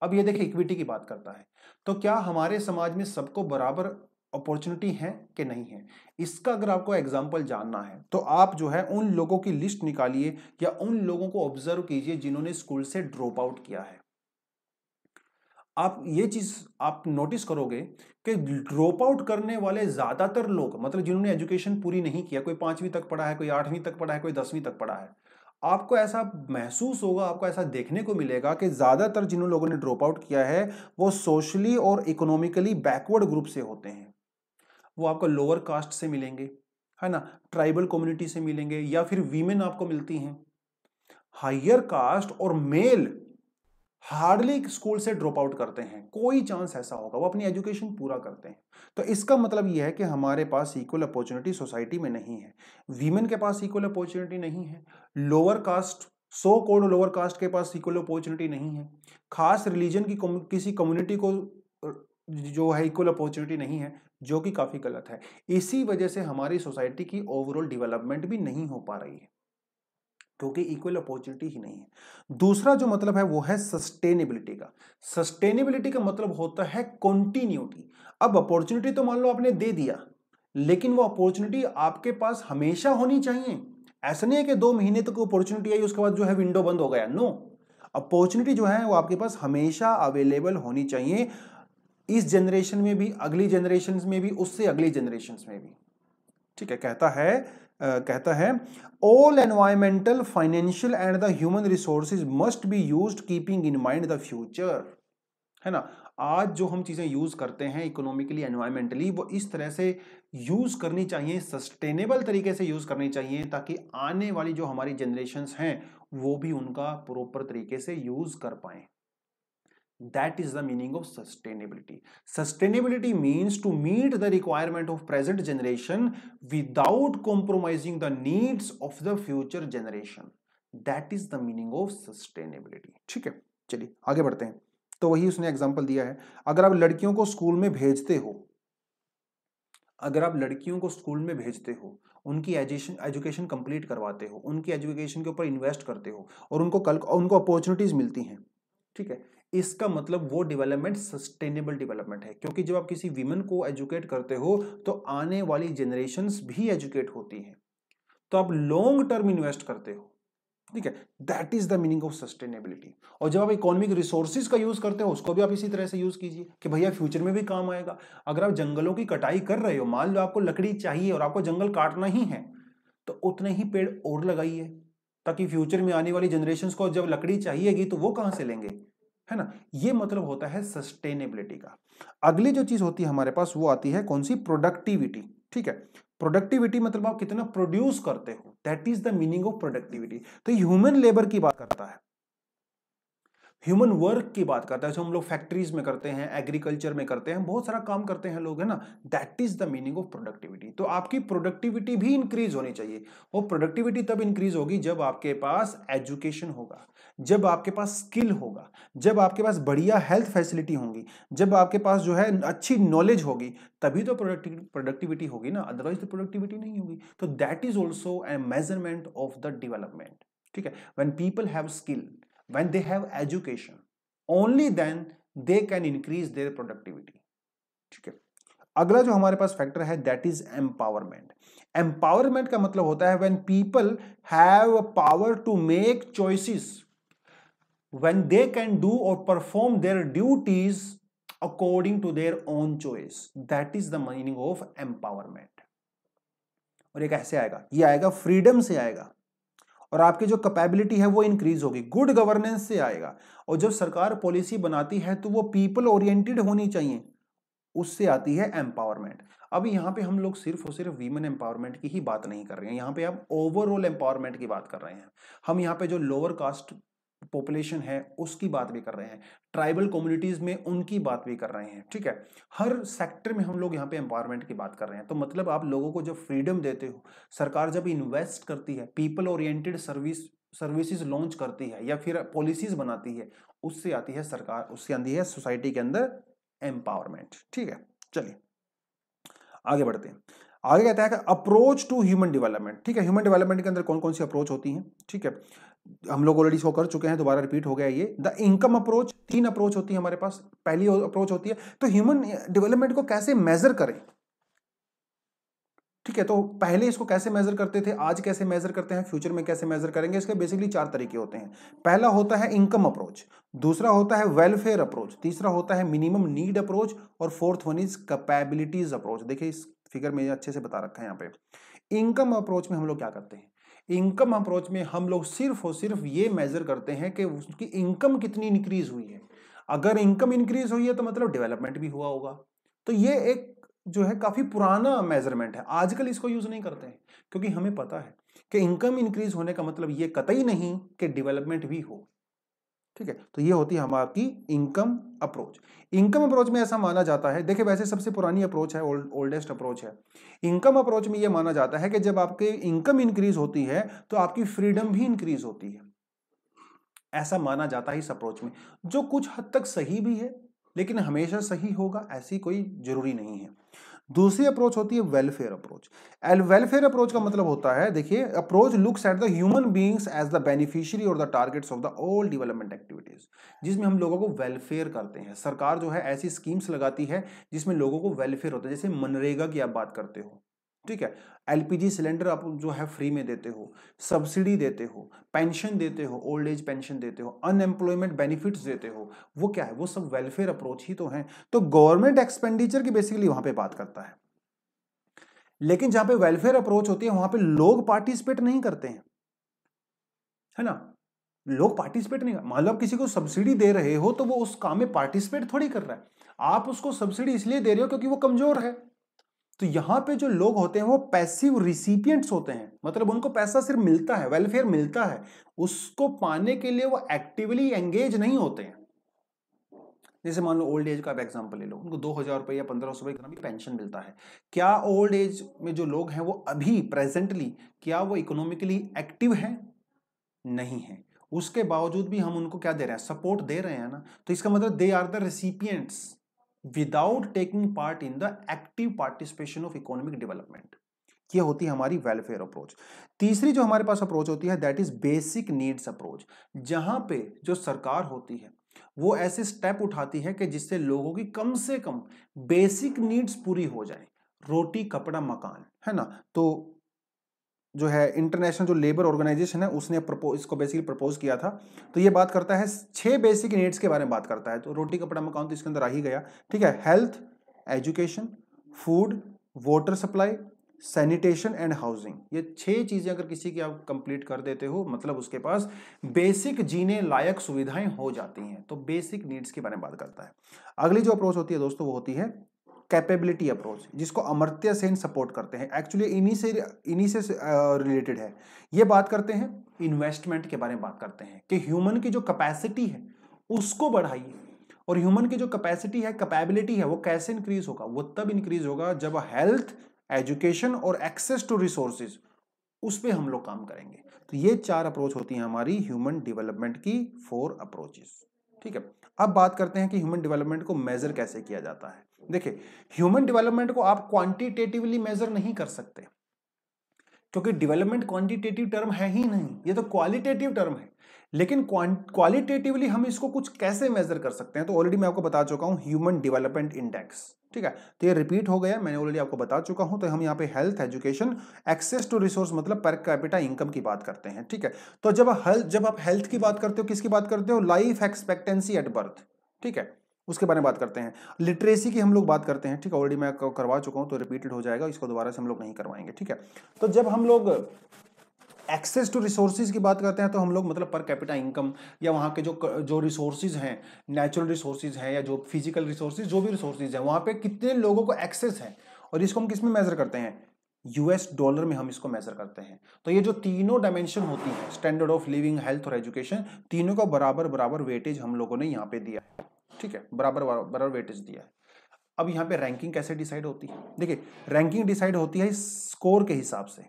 अब ये देखिए इक्विटी की बात करता है तो क्या हमारे समाज में सबको बराबर अपॉर्चुनिटी है कि नहीं है इसका अगर आपको एग्जाम्पल जानना है तो आप जो है उन लोगों की लिस्ट निकालिए या उन लोगों को ऑब्जर्व कीजिए जिन्होंने स्कूल से ड्रॉप आउट किया है आप ये चीज आप नोटिस करोगे कि ड्रॉप आउट करने वाले ज्यादातर लोग मतलब जिन्होंने एजुकेशन पूरी नहीं किया कोई पांचवीं तक पढ़ा है कोई आठवीं तक पढ़ा है कोई दसवीं तक पढ़ा है आपको ऐसा महसूस होगा आपको ऐसा देखने को मिलेगा कि ज़्यादातर जिन लोगों ने ड्रॉप आउट किया है वो सोशली और इकोनॉमिकली बैकवर्ड ग्रुप से होते हैं वो आपको लोअर कास्ट से मिलेंगे है ना ट्राइबल कम्युनिटी से मिलेंगे या फिर वीमेन आपको मिलती हैं हायर कास्ट और मेल हार्डली स्कूल से ड्रॉप आउट करते हैं कोई चांस ऐसा होगा वो अपनी एजुकेशन पूरा करते हैं तो इसका मतलब यह है कि हमारे पास इक्वल अपॉर्चुनिटी सोसाइटी में नहीं है वीमेन के पास इक्वल अपॉर्चुनिटी नहीं है lower caste so called lower caste के पास इक्वल अपॉर्चुनिटी नहीं है खास रिलीजन की किसी कम्युनिटी को जो है इक्वल अपॉर्चुनिटी नहीं है जो कि काफ़ी गलत है इसी वजह से हमारी सोसाइटी की ओवरऑल डेवलपमेंट भी नहीं हो पा रही है क्योंकि इक्वल अपॉर्चुनिटी ही नहीं है दूसरा जो मतलब है वो है सस्टेनेबिलिटी का सस्टेनेबिलिटी का मतलब होता है कॉन्टीन्यूटी अब अपॉर्चुनिटी तो मान लो आपने दे दिया लेकिन वो अपॉर्चुनिटी आपके पास हमेशा होनी चाहिए ऐसा नहीं है कि दो महीने तक तो अपॉर्चुनिटी आई उसके बाद जो है विंडो बंद हो गया नो अपॉर्चुनिटी जो है वो आपके पास हमेशा अवेलेबल होनी चाहिए इस जनरेशन में भी अगली जनरेशन में भी उससे अगली जनरेशन में भी ठीक है कहता है Uh, कहता है all environmental financial and the human resource must be use keeping in mind the future है ना आज जो हम चीज़ें यूज़ करते हैं इकोनॉमिकली एनवायरमेंटली वो इस तरह से यूज़ करनी चाहिए सस्टेनेबल तरीके से यूज़ करनी चाहिए ताकि आने वाली जो हमारी जनरेशन हैं वो भी उनका प्रॉपर तरीके से यूज़ कर पाए that is the meaning of sustainability sustainability means to meet the requirement of present generation without compromising the needs of the future generation that is the meaning of sustainability ठीक है चलिए आगे बढ़ते हैं तो वही उसने एग्जाम्पल दिया है अगर आप लड़कियों को स्कूल में भेजते हो अगर आप लड़कियों को स्कूल में भेजते हो उनकी एजुकेशन एजुकेशन कंप्लीट करवाते हो उनकी एजुकेशन के ऊपर इन्वेस्ट करते हो और उनको कल उनको अपॉर्चुनिटीज मिलती हैं ठीक है इसका मतलब वो डेवलपमेंट सस्टेनेबल डेवलपमेंट है क्योंकि जब आप किसी वीमेन को एजुकेट करते हो तो आने वाली जनरेशन भी एजुकेट होती हैं तो आप लॉन्ग टर्म इन्वेस्ट करते हो ठीक है that is the meaning of sustainability और जब आप इकोनॉमिक रिसोर्सेज का यूज करते हो उसको भी आप इसी तरह से यूज कीजिए कि भैया फ्यूचर में भी काम आएगा अगर आप जंगलों की कटाई कर रहे हो मान लो आपको लकड़ी चाहिए और आपको जंगल काटना ही है तो उतने ही पेड़ और लगाइए ताकि फ्यूचर में आने वाली जनरेशन को जब लकड़ी चाहिएगी तो वो कहां से लेंगे है ना ये मतलब होता है सस्टेनेबिलिटी का अगली जो चीज होती है हमारे पास वो आती है कौन सी प्रोडक्टिविटी ठीक है प्रोडक्टिविटी मतलब आप कितना प्रोड्यूस करते हो that is the meaning of productivity तो ह्यूमन लेबर की बात करता है ह्यूमन वर्क की बात करता है जो हम लोग फैक्ट्रीज में करते हैं एग्रीकल्चर में करते हैं बहुत सारा काम करते हैं लोग है ना that is the meaning of productivity तो आपकी प्रोडक्टिविटी भी इंक्रीज होनी चाहिए वो प्रोडक्टिविटी तब इंक्रीज होगी जब आपके पास एजुकेशन होगा जब आपके पास स्किल होगा जब आपके पास बढ़िया हेल्थ फैसिलिटी होंगी जब आपके पास जो है अच्छी नॉलेज होगी तभी तो प्रोडक्टिविटी प्रोडक्टिविटी होगी ना अदरवाइज तो प्रोडक्टिविटी नहीं होगी तो that is also a measurement of the development ठीक है when people have skill when they have education only then they can increase their productivity ठीक है अगला जो हमारे पास फैक्टर है दैट इज एम्पावरमेंट एम्पावरमेंट का मतलब होता है when people have power to make choices when they can do or perform their duties according to their own choice that is the meaning of empowerment और ये कैसे आएगा ये आएगा फ्रीडम से आएगा और आपकी जो कैपेबिलिटी है वो इंक्रीज होगी गुड गवर्नेंस से आएगा और जब सरकार पॉलिसी बनाती है तो वो पीपल ओरिएंटेड होनी चाहिए उससे आती है एम्पावरमेंट अब यहाँ पे हम लोग सिर्फ और सिर्फ वीमेन एम्पावरमेंट की ही बात नहीं कर रहे हैं यहाँ पे आप ओवरऑल एम्पावरमेंट की बात कर रहे हैं हम यहाँ पे जो लोअर कास्ट पॉपुलेशन है उसकी बात भी कर रहे हैं ट्राइबल कम्युनिटीज़ में उनकी बात भी कर रहे हैं ठीक है हर सेक्टर में हम लोग यहाँ पे एम्पावरमेंट की बात कर रहे हैं तो मतलब आप लोगों को जब फ्रीडम देते हो सरकार जब इन्वेस्ट करती है people oriented service services launch करती है या फिर पॉलिसीज बनाती है उससे आती है सरकार उससे आती है सोसाइटी के अंदर एम्पावरमेंट ठीक है चलिए आगे बढ़ते हैं आगे कहता है अप्रोच टू ह्यूमन डेवलपमेंट ठीक है ह्यूमन डेवलपमेंट के अंदर कौन कौन सी अप्रोच होती है ठीक है हम लोग ऑलरेडी शो कर चुके हैं दोबारा रिपीट हो गया ये द इनकम अप्रोच तीन अप्रोच होती है हमारे पास पहली अप्रोच होती है तो ह्यूमन डेवलपमेंट को कैसे मेजर करें ठीक है तो पहले इसको कैसे मेजर करते थे आज कैसे मेजर करते हैं फ्यूचर में कैसे मेजर करेंगे इसके बेसिकली चार तरीके होते हैं पहला होता है इनकम अप्रोच दूसरा होता है वेलफेयर अप्रोच तीसरा होता है मिनिमम नीड अप्रोच और fourth one is capabilities approach देखिए इस फिगर में अच्छे से बता रखा है यहाँ पे इनकम अप्रोच में हम लोग क्या करते हैं इनकम अप्रोच में हम लोग सिर्फ और सिर्फ ये मेजर करते हैं कि उसकी इनकम कितनी इंक्रीज हुई है अगर इनकम इंक्रीज हुई है तो मतलब डेवलपमेंट भी हुआ होगा तो ये एक जो है काफ़ी पुराना मेजरमेंट है आजकल इसको यूज़ नहीं करते हैं क्योंकि हमें पता है कि इनकम इंक्रीज होने का मतलब ये कतई नहीं कि डेवलपमेंट भी हो ठीक है तो ये होती है हमारी इनकम अप्रोच इनकम अप्रोच में ऐसा माना जाता है देखिए वैसे सबसे पुरानी अप्रोच है ओल्डेस्ट अप्रोच है इनकम अप्रोच में ये माना जाता है कि जब आपके इनकम इंक्रीज होती है तो आपकी फ्रीडम भी इंक्रीज होती है ऐसा माना जाता है इस अप्रोच में जो कुछ हद तक सही भी है लेकिन हमेशा सही होगा ऐसी कोई जरूरी नहीं है दूसरी अप्रोच होती है वेलफेयर अप्रोच एल वेलफेयर अप्रोच का मतलब होता है देखिए approach looks at the human beings as the beneficiary और the targets of the all development activities जिसमें हम लोगों को वेलफेयर करते हैं सरकार जो है ऐसी स्कीम्स लगाती है जिसमें लोगों को वेलफेयर होता है जैसे मनरेगा की आप बात करते हो ठीक है एलपीजी सिलेंडर आप जो है फ्री में देते हो सब्सिडी देते हो पेंशन देते हो ओल्ड एज पेंशन देते हो अनएम्प्लॉयमेंट बेनिफिट्स देते हो वो क्या है वो सब वेलफेयर अप्रोच ही तो है तो गवर्नमेंट एक्सपेंडिचर की बेसिकली वहां पे बात करता है लेकिन जहां पे वेलफेयर अप्रोच होती है वहां पे लोग पार्टिसिपेट नहीं करते हैं है ना लोग पार्टिसिपेट नहीं मान लो किसी को सब्सिडी दे रहे हो तो वो उस काम में पार्टिसिपेट थोड़ी कर रहा है आप उसको सब्सिडी इसलिए दे रहे हो क्योंकि वो कमजोर है तो यहाँ पे जो लोग होते हैं वो पैसिव रिसिपियंट्स होते हैं मतलब उनको पैसा सिर्फ मिलता है वेलफेयर मिलता है उसको पाने के लिए वो एक्टिवली एंगेज नहीं होते हैं जैसे मान लो ओल्ड एज का आप एग्जाम्पल ले लो उनको दो हज़ार रुपये या पंद्रह सौ रुपये भी पेंशन मिलता है क्या ओल्ड एज में जो लोग हैं वो अभी प्रेजेंटली क्या वो इकोनॉमिकली एक्टिव हैं नहीं है उसके बावजूद भी हम उनको क्या दे रहे हैं सपोर्ट दे रहे हैं ना तो इसका मतलब they are the recipients without taking part in the active participation of economic development ये होती है हमारी वेलफेयर अप्रोच तीसरी जो हमारे पास अप्रोच होती है that is basic needs approach जहां पे जो सरकार होती है वो ऐसे स्टेप उठाती है कि जिससे लोगों की कम से कम बेसिक नीड्स पूरी हो जाए रोटी कपड़ा मकान है ना तो जो है इंटरनेशनल जो लेबर ऑर्गेनाइजेशन है उसने प्रपोज इसको बेसिकली प्रपोज किया था तो ये बात करता है छह बेसिक नीड्स के बारे में बात करता है तो रोटी कपड़ा मकान तो इसके अंदर आ ही गया ठीक है health education food water supply sanitation and housing ये छह चीज़ें अगर किसी की आप कंप्लीट कर देते हो मतलब उसके पास बेसिक जीने लायक सुविधाएं हो जाती हैं तो बेसिक नीड्स के बारे में बात करता है अगली जो अप्रोच होती है दोस्तों वो होती है कैपेबिलिटी अप्रोच जिसको अमर्त्य सेन सपोर्ट करते हैं एक्चुअली इन्हीं से इन्हीं से रिलेटेड है ये बात करते हैं इन्वेस्टमेंट के बारे में बात करते हैं कि ह्यूमन की जो कैपेसिटी है उसको बढ़ाइए और ह्यूमन की जो कैपेसिटी है कैपेबिलिटी है वो कैसे इंक्रीज होगा वो तब इंक्रीज होगा जब हेल्थ एजुकेशन और एक्सेस टू रिसोर्सेज उस पर हम लोग काम करेंगे तो ये चार अप्रोच होती हैं हमारी ह्यूमन डेवलपमेंट की फोर अप्रोचेस ठीक है अब बात करते हैं कि ह्यूमन डेवलपमेंट को मेजर कैसे किया जाता है देखिए ह्यूमन डेवलपमेंट को आप क्वांटिटेटिवली मेजर नहीं कर सकते क्योंकि डेवलपमेंट क्वांटिटेटिव टर्म है ही नहीं ये तो क्वालिटेटिव टर्म है लेकिन क्वालिटेटिवली हम इसको कुछ कैसे मेजर कर सकते हैं तो ऑलरेडी मैं आपको बता चुका हूं ह्यूमन डेवलपमेंट इंडेक्स ठीक है तो ये रिपीट हो गया मैंने ऑलरेडी आपको बता चुका हूं तो हम यहाँ पे health education access to resource मतलब पर कैपिटा इनकम की बात करते हैं ठीक है तो जब हेल्थ जब आप हेल्थ की बात करते हो किसकी बात करते हो लाइफ एक्सपेक्टेंसी एट बर्थ ठीक है उसके बारे में बात करते हैं लिटरेसी की हम लोग बात करते हैं ठीक है ऑलरेडी मैं करवा चुका हूँ तो रिपीटेड हो जाएगा इसको दोबारा से हम लोग नहीं करवाएंगे ठीक है तो जब हम लोग एक्सेस टू रिसोर्सेज की बात करते हैं तो हम लोग मतलब पर कैपिटा इनकम या वहाँ के जो जो रिसोर्सेज हैं नेचुरल रिसोर्सेज हैं या जो फिजिकल रिसोर्सेज जो भी रिसोर्सेज हैं वहाँ पे कितने लोगों को एक्सेस है और इसको हम किस में मेजर करते हैं यूएस डॉलर में हम इसको मेजर करते हैं तो ये जो तीनों डायमेंशन होती है स्टैंडर्ड ऑफ लिविंग हेल्थ और एजुकेशन तीनों का बराबर बराबर वेटेज हम लोगों ने यहाँ पे दिया है ठीक है बराबर बराबर वेटेज दिया है अब यहाँ पे रैंकिंग कैसे डिसाइड होती है देखिए रैंकिंग डिसाइड होती है स्कोर के हिसाब से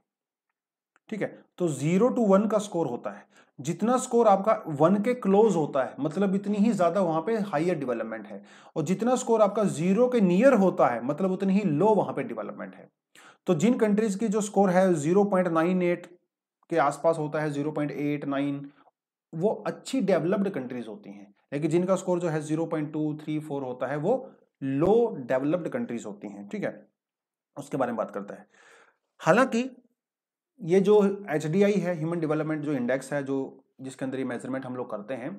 ठीक है तो जीरो टू वन का स्कोर होता है जितना स्कोर आपका वन के क्लोज होता है मतलब इतनी ही ज्यादा वहां पे हाइयर डेवलपमेंट है और जितना स्कोर आपका जीरो के नियर होता है मतलब उतनी ही लो वहां पे डेवलपमेंट है तो जिन कंट्रीज की जो स्कोर है 0.98 के आसपास होता है 0.89 वो अच्छी डेवलप्ड कंट्रीज होती हैं लेकिन जिनका स्कोर जो है 0.234 होता है वो लो डेवलप्ड कंट्रीज होती हैं ठीक है उसके बारे में बात करता है हालांकि ये जो एच है ह्यूमन डेवलपमेंट जो इंडेक्स है जो जिसके अंदर ये मेजरमेंट हम लोग करते हैं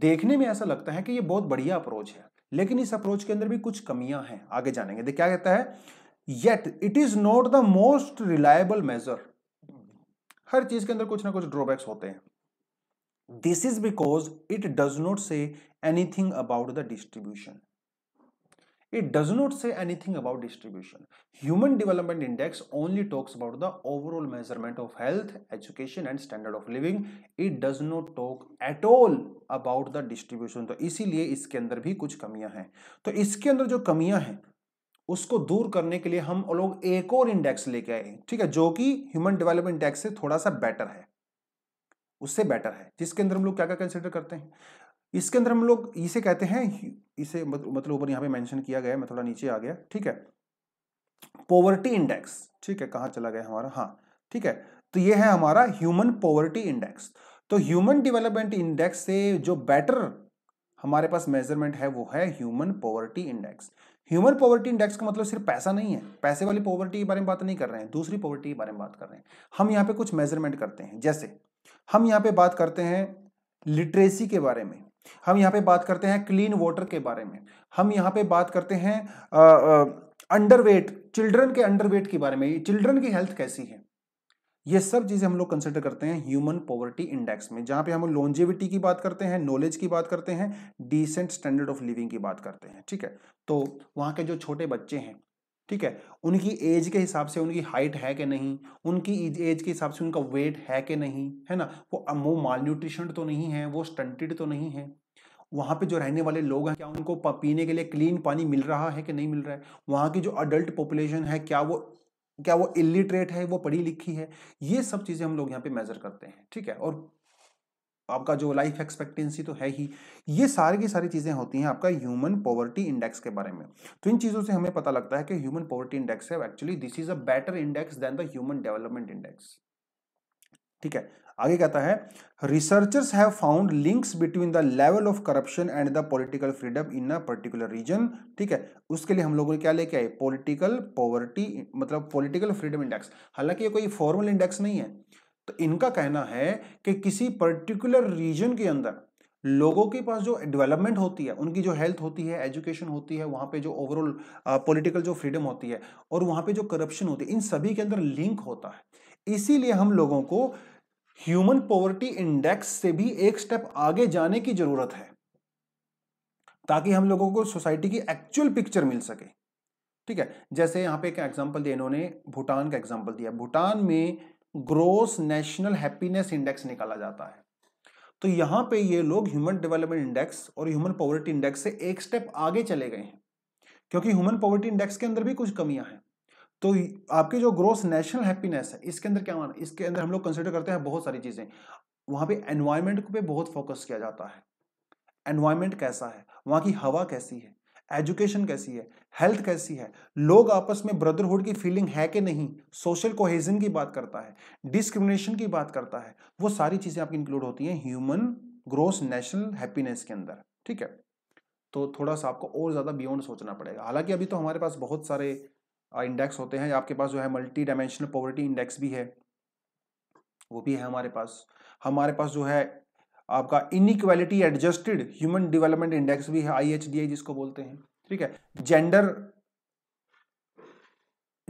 देखने में ऐसा लगता है कि ये बहुत बढ़िया अप्रोच है लेकिन इस अप्रोच के अंदर भी कुछ कमियां हैं आगे जानेंगे देख क्या कहता है yet it is not the most reliable measure हर चीज के अंदर कुछ ना कुछ ड्रॉबैक्स होते हैं this is because it does not say anything about the distribution it does not say anything about distribution human development index only talks about the overall measurement of health education and standard of living it does not talk at all about the distribution तो इसीलिए इसके अंदर भी कुछ कमियां हैं तो इसके अंदर जो कमियां हैं उसको दूर करने के लिए हम लोग एक और इंडेक्स लेके आए ठीक है जो कि ह्यूमन डेवलपमेंट इंडेक्स से थोड़ा सा बेटर है उससे बेटर है जिसके अंदर हम लोग क्या क्या कंसिडर करते हैं इसके अंदर हम लोग इसे कहते हैं इसे मतलब ऊपर यहाँ पे मेंशन किया गया मैं थोड़ा नीचे आ गया ठीक है पोवर्टी इंडेक्स ठीक है कहाँ चला गया हमारा हाँ ठीक है तो ये है हमारा ह्यूमन पोवर्टी इंडेक्स तो ह्यूमन डेवलपमेंट इंडेक्स से जो बेटर हमारे पास मेजरमेंट है वो है human poverty index human poverty index का मतलब सिर्फ पैसा नहीं है पैसे वाली पॉवर्टी के बारे में बात नहीं कर रहे हैं दूसरी पॉवर्टी के बारे में बात कर रहे हैं हम यहाँ पे कुछ मेजरमेंट करते हैं जैसे हम यहाँ पे बात करते हैं लिटरेसी के बारे में हम यहाँ पे बात करते हैं क्लीन वाटर के बारे में हम यहाँ पे बात करते हैं अंडरवेट चिल्ड्रन के अंडरवेट के बारे में चिल्ड्रन की हेल्थ कैसी है ये सब चीज़ें हम लोग कंसिडर करते हैं ह्यूमन पॉवर्टी इंडेक्स में जहाँ पे हम लॉन्जेविटी की बात करते हैं नॉलेज की बात करते हैं डिसेंट स्टैंडर्ड ऑफ लिविंग की बात करते हैं ठीक है तो वहाँ के जो छोटे बच्चे हैं ठीक है उनकी एज के हिसाब से उनकी हाइट है कि नहीं उनकी एज के हिसाब से उनका वेट है कि नहीं है ना वो वो माल न्यूट्रिशन तो नहीं है वो स्टंटेड तो नहीं है वहाँ पे जो रहने वाले लोग हैं क्या उनको पीने के लिए क्लीन पानी मिल रहा है कि नहीं मिल रहा है वहाँ की जो अडल्ट पॉपुलेशन है क्या वो क्या वो इलिटरेट है वो पढ़ी लिखी है ये सब चीज़ें हम लोग यहाँ पे मेज़र करते हैं ठीक है और आपका जो लाइफ एक्सपेक्टेंसी तो है ही ये सारी की सारी चीज़ें होती हैं आपका ह्यूमन पॉवर्टी इंडेक्स के बारे में तो इन चीज़ों से हमें पता लगता है कि ह्यूमन पॉवर्टी इंडेक्स है actually this is a better index than the human development index ठीक है आगे कहता है researchers have found links between the level of corruption and the political freedom in a particular region ठीक है उसके लिए हम लोगों ने क्या लेके आए पॉलिटिकल पॉवर्टी मतलब पॉलिटिकल फ्रीडम इंडेक्स हालांकि ये कोई फॉर्मल इंडेक्स नहीं है तो इनका कहना है कि किसी पर्टिकुलर रीजन के अंदर लोगों के पास जो डेवलपमेंट होती है उनकी जो हेल्थ होती है एजुकेशन होती है वहाँ पे जो ओवरऑल पॉलिटिकल जो फ्रीडम होती है और वहाँ पे जो करप्शन होती है इन सभी के अंदर लिंक होता है इसीलिए हम लोगों को ह्यूमन पॉवर्टी इंडेक्स से भी एक स्टेप आगे जाने की जरूरत है ताकि हम लोगों को सोसाइटी की एक्चुअल पिक्चर मिल सके ठीक है जैसे यहां पे एक एग्जांपल दिया इन्होंने भूटान का एग्जांपल दिया भूटान में ग्रोस नेशनल हैप्पीनेस इंडेक्स निकाला जाता है तो यहां पे ये लोग ह्यूमन डेवलपमेंट इंडेक्स और ह्यूमन पॉवर्टी इंडेक्स से एक स्टेप आगे चले गए हैं क्योंकि ह्यूमन पॉवर्टी इंडेक्स के अंदर भी कुछ कमियां हैं तो आपके जो ग्रोस नेशनल हैप्पीनेस है इसके अंदर क्या माना इसके अंदर हम लोग कंसिडर करते हैं बहुत सारी चीज़ें वहां पे एनवायरमेंट पे बहुत फोकस किया जाता है एनवायरमेंट कैसा है वहां की हवा कैसी है एजुकेशन कैसी है हेल्थ कैसी है लोग आपस में ब्रदरहुड की फीलिंग है कि नहीं सोशल कोहेजन की बात करता है डिस्क्रिमिनेशन की बात करता है वो सारी चीज़ें आपकी इंक्लूड होती हैं ह्यूमन ग्रोस नेशनल हैप्पीनेस के अंदर ठीक है तो थोड़ा सा आपको और ज़्यादा बियॉन्ड सोचना पड़ेगा हालांकि अभी तो हमारे पास बहुत सारे इंडेक्स होते हैं आपके पास जो है मल्टी डायमेंशनल पॉवर्टी इंडेक्स भी है वो भी है हमारे पास हमारे पास जो है आपका inequality adjusted human development index भी है आई जिसको बोलते हैं ठीक है जेंडर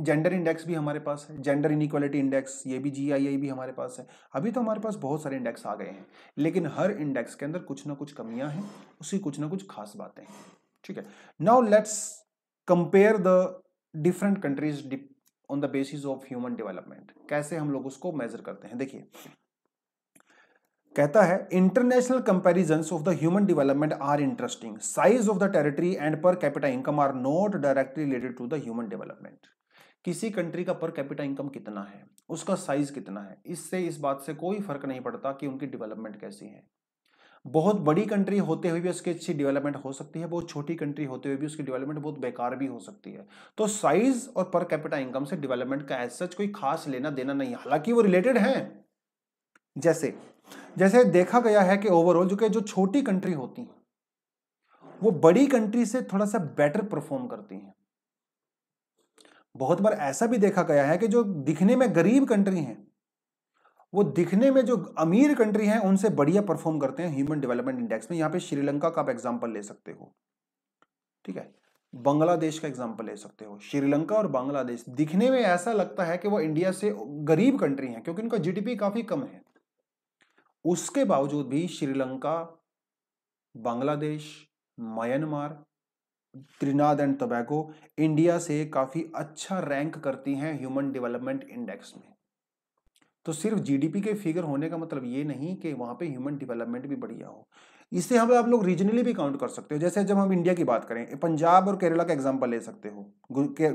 जेंडर इंडेक्स भी हमारे पास है जेंडर इनिक्वालिटी इंडेक्स ये भी जी आई आई भी हमारे पास है अभी तो हमारे पास बहुत सारे इंडेक्स आ गए हैं लेकिन हर इंडेक्स के अंदर कुछ ना कुछ कमियां हैं उसकी कुछ ना कुछ खास बातें हैं ठीक है now let's compare the different countries on the basis of human development कैसे हम लोग उसको मेजर करते हैं देखिए कहता है international comparison of the human development are interesting size of the territory and per capital income are not directly related to the human development किसी कंट्री का पर कैपिटा इनकम कितना है उसका साइज कितना है इससे इस बात से कोई फर्क नहीं पड़ता कि उनकी डेवलपमेंट कैसी है बहुत बड़ी कंट्री होते हुए भी उसकी अच्छी डेवलपमेंट हो सकती है बहुत छोटी कंट्री होते हुए भी उसकी डेवलपमेंट बहुत बेकार भी हो सकती है तो साइज और पर कैपिटा इनकम से डेवलपमेंट का एज सच कोई खास लेना देना नहीं हालांकि वो रिलेटेड है जैसे जैसे देखा गया है कि ओवरऑल जो कि जो छोटी कंट्री होती हैं वो बड़ी कंट्री से थोड़ा सा बेटर परफॉर्म करती हैं बहुत बार ऐसा भी देखा गया है कि जो दिखने में गरीब कंट्री हैं वो दिखने में जो अमीर कंट्री हैं उनसे बढ़िया परफॉर्म करते हैं ह्यूमन डेवलपमेंट इंडेक्स में यहाँ पे श्रीलंका का आप एग्जाम्पल ले सकते हो ठीक है बांग्लादेश का एग्जाम्पल ले सकते हो श्रीलंका और बांग्लादेश दिखने में ऐसा लगता है कि वो इंडिया से गरीब कंट्री हैं क्योंकि उनका जी काफी कम है उसके बावजूद भी Sri Lanka Bangladesh Myanmar Trinidad and Tobago India से काफी अच्छा रैंक करती हैं ह्यूमन डेवलपमेंट इंडेक्स में तो सिर्फ जीडीपी के फिगर होने का मतलब ये नहीं कि वहाँ पे ह्यूमन डेवलपमेंट भी बढ़िया हो इससे हम आप लोग रीजनली भी काउंट कर सकते हो जैसे जब हम इंडिया की बात करें पंजाब और केरला का एग्जाम्पल ले सकते हो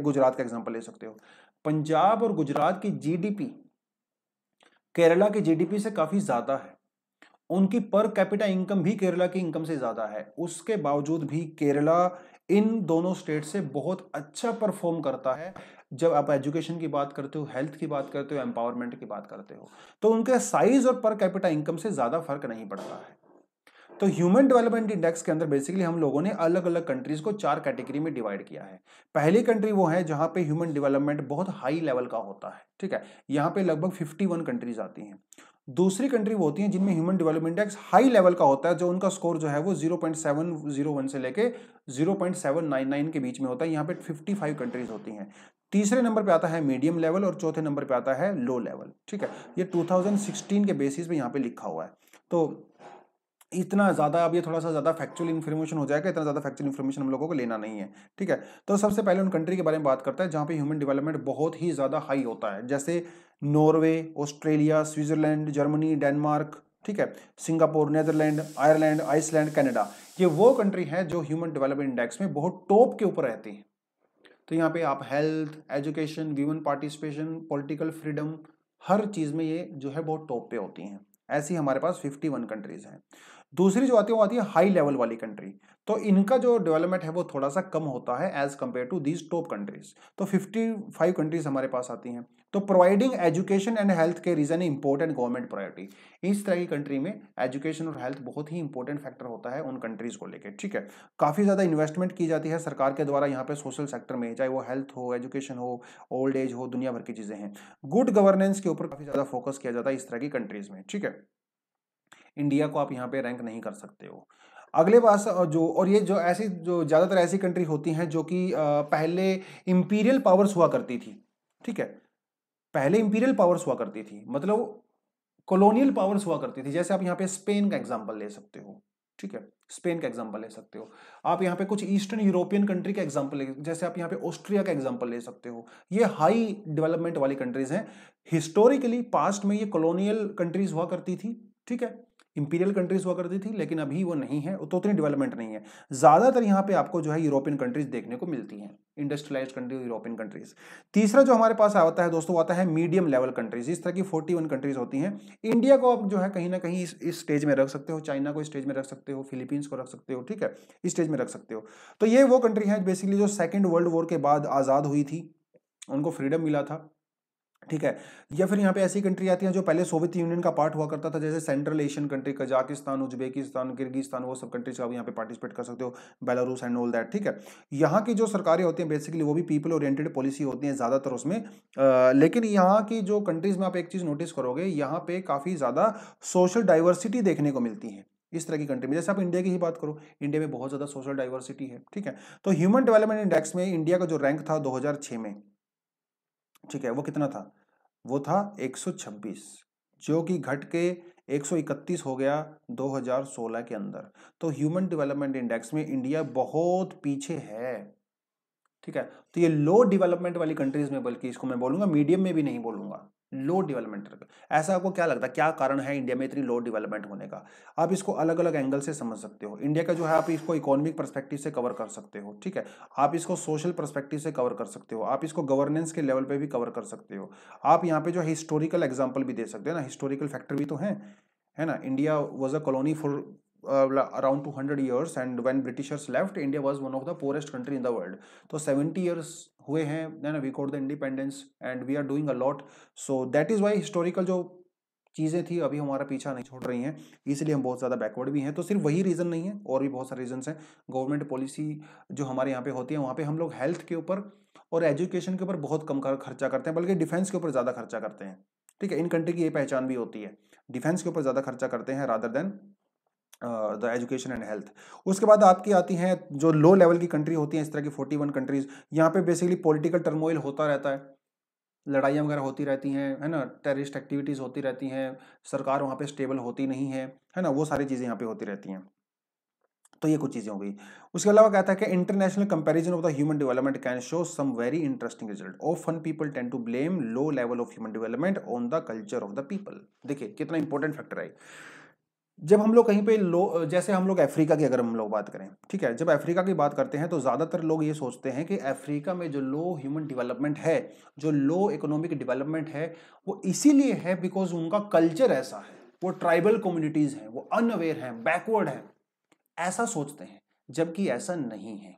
गुजरात का एग्जाम्पल ले सकते हो पंजाब और गुजरात की जीडीपी केरला की जीडीपी से काफ़ी ज़्यादा है उनकी पर कैपिटा इनकम भी केरला की इनकम से ज़्यादा है उसके बावजूद भी केरला इन दोनों स्टेट से बहुत अच्छा परफॉर्म करता है जब आप एजुकेशन की बात करते हो हेल्थ की बात करते हो एम्पावरमेंट की बात करते हो तो उनके साइज और पर कैपिटा इनकम से ज़्यादा फर्क नहीं पड़ता है तो ह्यूमन डेवलपमेंट इंडेक्स के अंदर बेसिकली हम लोगों ने अलग अलग कंट्रीज को चार कैटेगरी में डिवाइड किया है पहली कंट्री वो है जहां पे ह्यूमन डेवलपमेंट बहुत हाई लेवल का होता है ठीक है यहाँ पे लगभग 51 कंट्रीज आती हैं दूसरी कंट्री वो होती है जिनमें human development index high level का होता है जो उनका स्कोर जो है वो जीरो से लेकर जीरो के बीच में होता है यहाँ पे फिफ्टी कंट्रीज होती हैं तीसरे नंबर पे आता है मीडियम लेवल और चौथे नंबर पे आता है लो लेवल ठीक है ये 2016 के बेसिस पे यहाँ पे लिखा हुआ है तो इतना ज़्यादा अब ये थोड़ा सा ज़्यादा फैक्चुअल इन्फॉर्मेशन हो जाएगा इतना ज़्यादा फैक्चुअल इन्फॉर्मेशन हम लोगों को लेना नहीं है ठीक है तो सबसे पहले उन कंट्री के बारे में बात करते हैं जहाँ पे ह्यूमन डेवलपमेंट बहुत ही ज़्यादा हाई होता है जैसे Norway Australia Switzerland Germany Denmark ठीक है Singapore Netherlands Ireland Iceland Canada ये वो कंट्री हैं जो ह्यूमन डेवलपमेंट इंडेक्स में बहुत टॉप के ऊपर रहती हैं तो यहाँ पे आप health education women participation political freedom हर चीज़ में ये जो है बहुत टॉप पे होती हैं ऐसी हमारे पास 51 कंट्रीज हैं दूसरी जो आती है वो आती है हाई लेवल वाली कंट्री तो इनका जो डेवलपमेंट है वो थोड़ा सा कम होता है as compared to these top countries तो 55 कंट्रीज हमारे पास आती हैं तो प्रोवाइडिंग एजुकेशन एंड हेल्थ के रीजन इंपॉर्टेंट गवर्नमेंट प्रायोरिटी इस तरह की कंट्री में एजुकेशन और हेल्थ बहुत ही इंपॉर्टेंट फैक्टर होता है उन कंट्रीज को लेकर ठीक है काफ़ी ज़्यादा इन्वेस्टमेंट की जाती है सरकार के द्वारा यहाँ पे सोशल सेक्टर में चाहे वो हेल्थ हो एजुकेशन हो ओल्ड एज हो दुनिया भर की चीज़ें हैं गुड गवर्नेंस के ऊपर काफ़ी ज़्यादा फोकस किया जाता है इस तरह की कंट्रीज में ठीक है इंडिया को आप यहाँ पे रैंक नहीं कर सकते हो अगले पास जो और ये जो ऐसी जो ज़्यादातर ऐसी कंट्री होती हैं जो कि पहले इम्पीरियल पावर्स हुआ करती थी ठीक है पहले इम्पीरियल पावर्स हुआ करती थी मतलब कॉलोनियल पावर्स हुआ करती थी जैसे आप यहाँ पे स्पेन का एग्जाम्पल ले सकते हो ठीक है स्पेन का एग्जाम्पल ले सकते हो आप यहाँ पे कुछ ईस्टर्न यूरोपियन कंट्री का एग्जाम्पल ले जैसे आप यहाँ पे ऑस्ट्रिया का एग्जाम्पल ले सकते हो ये हाई डेवलपमेंट वाली कंट्रीज हैं हिस्टोरिकली पास्ट में ये कॉलोनियल कंट्रीज हुआ करती थी ठीक है इंपीरियल कंट्रीज हुआ करती थी लेकिन अभी वो नहीं है तो उतनी डेवलपमेंट नहीं है ज़्यादातर यहाँ पे आपको जो है यूरोपियन कंट्रीज देखने को मिलती हैं इंडस्ट्रियलाइज कंट्रीज यूरोपियन कंट्रीज तीसरा जो हमारे पास आता है दोस्तों आता है मीडियम लेवल कंट्रीज इस तरह की फोर्टी वन कंट्रीज होती हैं इंडिया को आप जो है कहीं ना कहीं इस इस स्टेज में रख सकते हो चाइना को स्टेज में रख सकते हो फिलीपींस को रख सकते हो ठीक है इस स्टेज में रख सकते हो तो ये वो कंट्री है बेसिकली जो सेकेंड वर्ल्ड वॉर के बाद आज़ाद हुई थी उनको फ्रीडम मिला था ठीक है या फिर यहाँ पे ऐसी कंट्री आती हैं जो पहले सोवियत यूनियन का पार्ट हुआ करता था जैसे central Asian country Kazakhstan Uzbekistan Kyrgyzstan वो सब कंट्रीज का भी यहाँ पे पार्टिसिपेट कर सकते हो बेलारूस एंड ऑल दैट ठीक है यहाँ की जो सरकारें होती हैं बेसिकली वो भी पीपल ओरिएंटेड पॉलिसी होती है ज़्यादातर उसमें आ, लेकिन यहाँ की जो कंट्रीज़ में आप एक चीज़ नोटिस करोगे यहाँ पे काफ़ी ज़्यादा सोशल डाइवर्सिटी देखने को मिलती है इस तरह की कंट्री में जैसे आप इंडिया की ही बात करो इंडिया में बहुत ज़्यादा सोशल डाइवर्सिटी है ठीक है तो ह्यूमन डेवलपमेंट इंडेक्स में इंडिया का जो रैंक था दो में ठीक है वो कितना था वो था 126 जो कि घट के 131 हो गया 2016 के अंदर तो ह्यूमन डेवलपमेंट इंडेक्स में इंडिया बहुत पीछे है ठीक है तो ये लो डेवलपमेंट वाली कंट्रीज में बल्कि इसको मैं बोलूंगा मीडियम में भी नहीं बोलूंगा लो डेवलपमेंट ऐसा आपको क्या लगता है क्या कारण है इंडिया में इतनी लो डेवलपमेंट होने का आप इसको अलग अलग एंगल से समझ सकते हो इंडिया का जो है आप इसको इकोनॉमिक परस्पेक्टिव से कवर कर सकते हो ठीक है आप इसको सोशल परस्पेक्टिव से कवर कर सकते हो आप इसको गवर्नेंस के लेवल पर भी कवर कर सकते हो आप यहाँ पे जो हिस्टोरिकल एग्जाम्पल भी दे सकते हो ना हिस्टोरिकल फैक्टर भी तो हैं है ना India was a colony for around two hundred years and when Britishers left India was one of the poorest country in the world तो सेवेंटी ईयर्स हुए हैं then we got the independence and we are doing a lot so that is why historical जो चीज़ें थी अभी हमारा पीछा नहीं छोड़ रही हैं इसलिए हम बहुत ज़्यादा बैकवर्ड भी हैं तो सिर्फ वही रीज़न नहीं है और भी बहुत सारे रीजन्स हैं गवर्नमेंट पॉलिसी जो हमारे यहाँ पे होती है वहाँ पे हम लोग हेल्थ के ऊपर और एजुकेशन के ऊपर बहुत कम खर्चा करते हैं बल्कि डिफेंस के ऊपर ज़्यादा खर्चा करते हैं ठीक है इन कंट्री की ये पहचान भी होती है डिफेंस के ऊपर ज़्यादा खर्चा करते हैं rather than the education and health उसके बाद आपकी आती हैं जो लो लेवल की कंट्री होती हैं इस तरह की फोर्टी वन कंट्रीज यहाँ पे बेसिकली पॉलिटिकल टर्मोइल होता रहता है लड़ाइयाँ वगैरह होती रहती हैं है ना टेररिस्ट एक्टिविटीज़ होती रहती हैं सरकार वहाँ पे स्टेबल होती नहीं है है ना वो सारी चीज़ें यहाँ पे होती रहती हैं तो ये कुछ चीज़ें हो गई उसके अलावा कहता है कि international comparison of the human development can show some very interesting result of one people tend to blame low level of human development on the culture of the people देखिए कितना इंपॉर्टेंट फैक्टर है जब हम लोग कहीं पे लो जैसे हम लोग अफ्रीका की अगर हम लोग बात करें ठीक है जब अफ्रीका की बात करते हैं तो ज़्यादातर लोग ये सोचते हैं कि अफ्रीका में जो लो ह्यूमन डेवलपमेंट है जो लो इकोनॉमिक डेवलपमेंट है वो इसीलिए है बिकॉज उनका कल्चर ऐसा है वो ट्राइबल कम्युनिटीज़ हैं वो अनअवेयर हैं बैकवर्ड हैं ऐसा सोचते हैं जबकि ऐसा नहीं है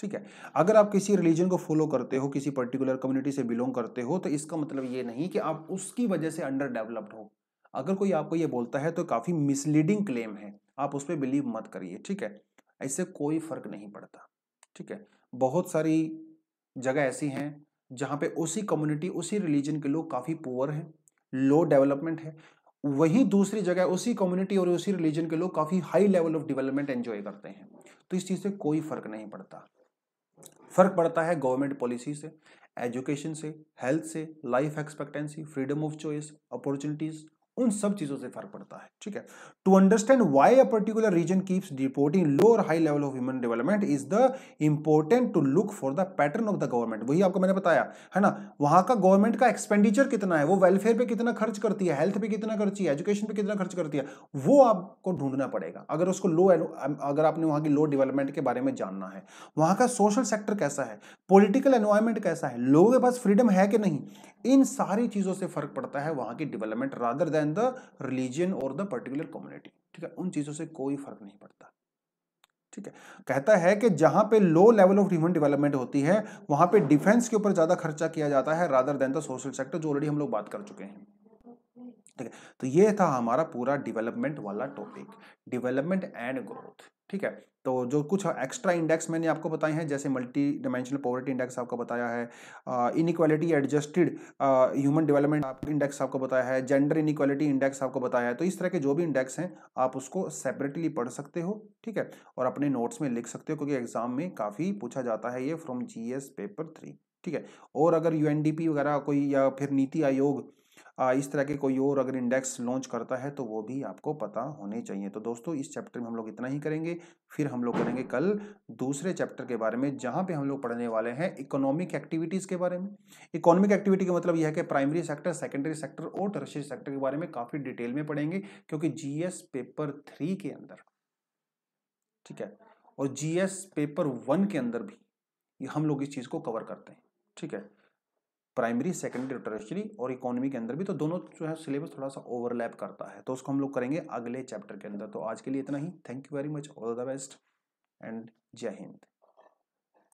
ठीक है अगर आप किसी रिलीजन को फॉलो करते हो किसी पर्टिकुलर कम्युनिटी से बिलोंग करते हो तो इसका मतलब ये नहीं कि आप उसकी वजह से अंडर डेवलप्ड हो अगर कोई आपको ये बोलता है तो काफ़ी मिसलीडिंग क्लेम है आप उस पर बिलीव मत करिए ठीक है इससे कोई फ़र्क नहीं पड़ता ठीक है बहुत सारी जगह ऐसी हैं जहाँ पे उसी कम्युनिटी उसी रिलीजन के लोग काफ़ी पुअर हैं लो डेवलपमेंट है वहीं दूसरी जगह उसी कम्युनिटी और उसी रिलीजन के लोग काफ़ी high level of development enjoy करते हैं तो इस चीज़ से कोई फ़र्क नहीं पड़ता फ़र्क पड़ता है गवर्नमेंट पॉलिसी से एजुकेशन से हेल्थ से life expectancy freedom of choice opportunities उन सब चीजों से फर्क पड़ता है ठीक है to understand why a particular region keeps reporting low और high level of human development is the important to look for the pattern of the government वही आपको मैंने बताया है ना वहां का गवर्नमेंट का एक्सपेंडिचर कितना है वो वेलफेयर पे कितना खर्च करती है हेल्थ पे कितना खर्ची है एजुकेशन पे कितना खर्च करती है वो आपको ढूंढना पड़ेगा अगर उसको लो अगर आपने वहां की लो डेवलपमेंट के बारे में जानना है वहां का सोशल सेक्टर कैसा है पोलिटिकल एनवायरमेंट कैसा है लोगों के पास फ्रीडम है कि नहीं इन सारी चीजों से फर्क पड़ता है वहां की development rather than and the religion और द पर्टिकुलर कम्युनिटी ठीक है उन चीज़ों से कोई फर्क नहीं पड़ता ठीक है कहता है कि जहां पे low level of human development होती है वहां पे डिफेंस के ऊपर ज्यादा खर्चा किया जाता है rather than the social sector जो ऑलरेडी हम लोग बात कर चुके हैं ठीक है तो ये था हमारा पूरा डेवलपमेंट वाला टॉपिक डेवलपमेंट एंड ग्रोथ ठीक है तो जो कुछ एक्स्ट्रा इंडेक्स मैंने आपको बताए हैं जैसे मल्टी डायमेंशनल पॉवर्टी इंडेक्स आपको बताया है inequality adjusted human development index आपको बताया है जेंडर इनक्वालिटी इंडेक्स आपको बताया है तो इस तरह के जो भी इंडेक्स हैं आप उसको सेपरेटली पढ़ सकते हो ठीक है और अपने नोट्स में लिख सकते हो क्योंकि एग्जाम में काफ़ी पूछा जाता है ये फ्रॉम जी पेपर थ्री ठीक है और अगर यू वगैरह कोई या फिर नीति आयोग इस तरह के कोई और अगर इंडेक्स लॉन्च करता है तो वो भी आपको पता होने चाहिए तो दोस्तों इस चैप्टर में हम लोग इतना ही करेंगे फिर हम लोग करेंगे कल दूसरे चैप्टर के बारे में जहाँ पे हम लोग पढ़ने वाले हैं इकोनॉमिक एक्टिविटीज़ के बारे में इकोनॉमिक एक्टिविटी का मतलब यह है कि प्राइमरी सेक्टर सेकेंडरी सेक्टर और टर्शरी सेक्टर के बारे में काफ़ी डिटेल में पढ़ेंगे क्योंकि जी पेपर थ्री के अंदर ठीक है और जी पेपर वन के अंदर भी हम लोग इस चीज़ को कवर करते हैं ठीक है प्राइमरी सेकेंडरी टर्शरी और इकोनॉमी के अंदर भी तो दोनों जो है सिलेबस थोड़ा सा ओवरलैप करता है तो उसको हम लोग करेंगे अगले चैप्टर के अंदर तो आज के लिए इतना ही thank you very much all the best and Jai Hind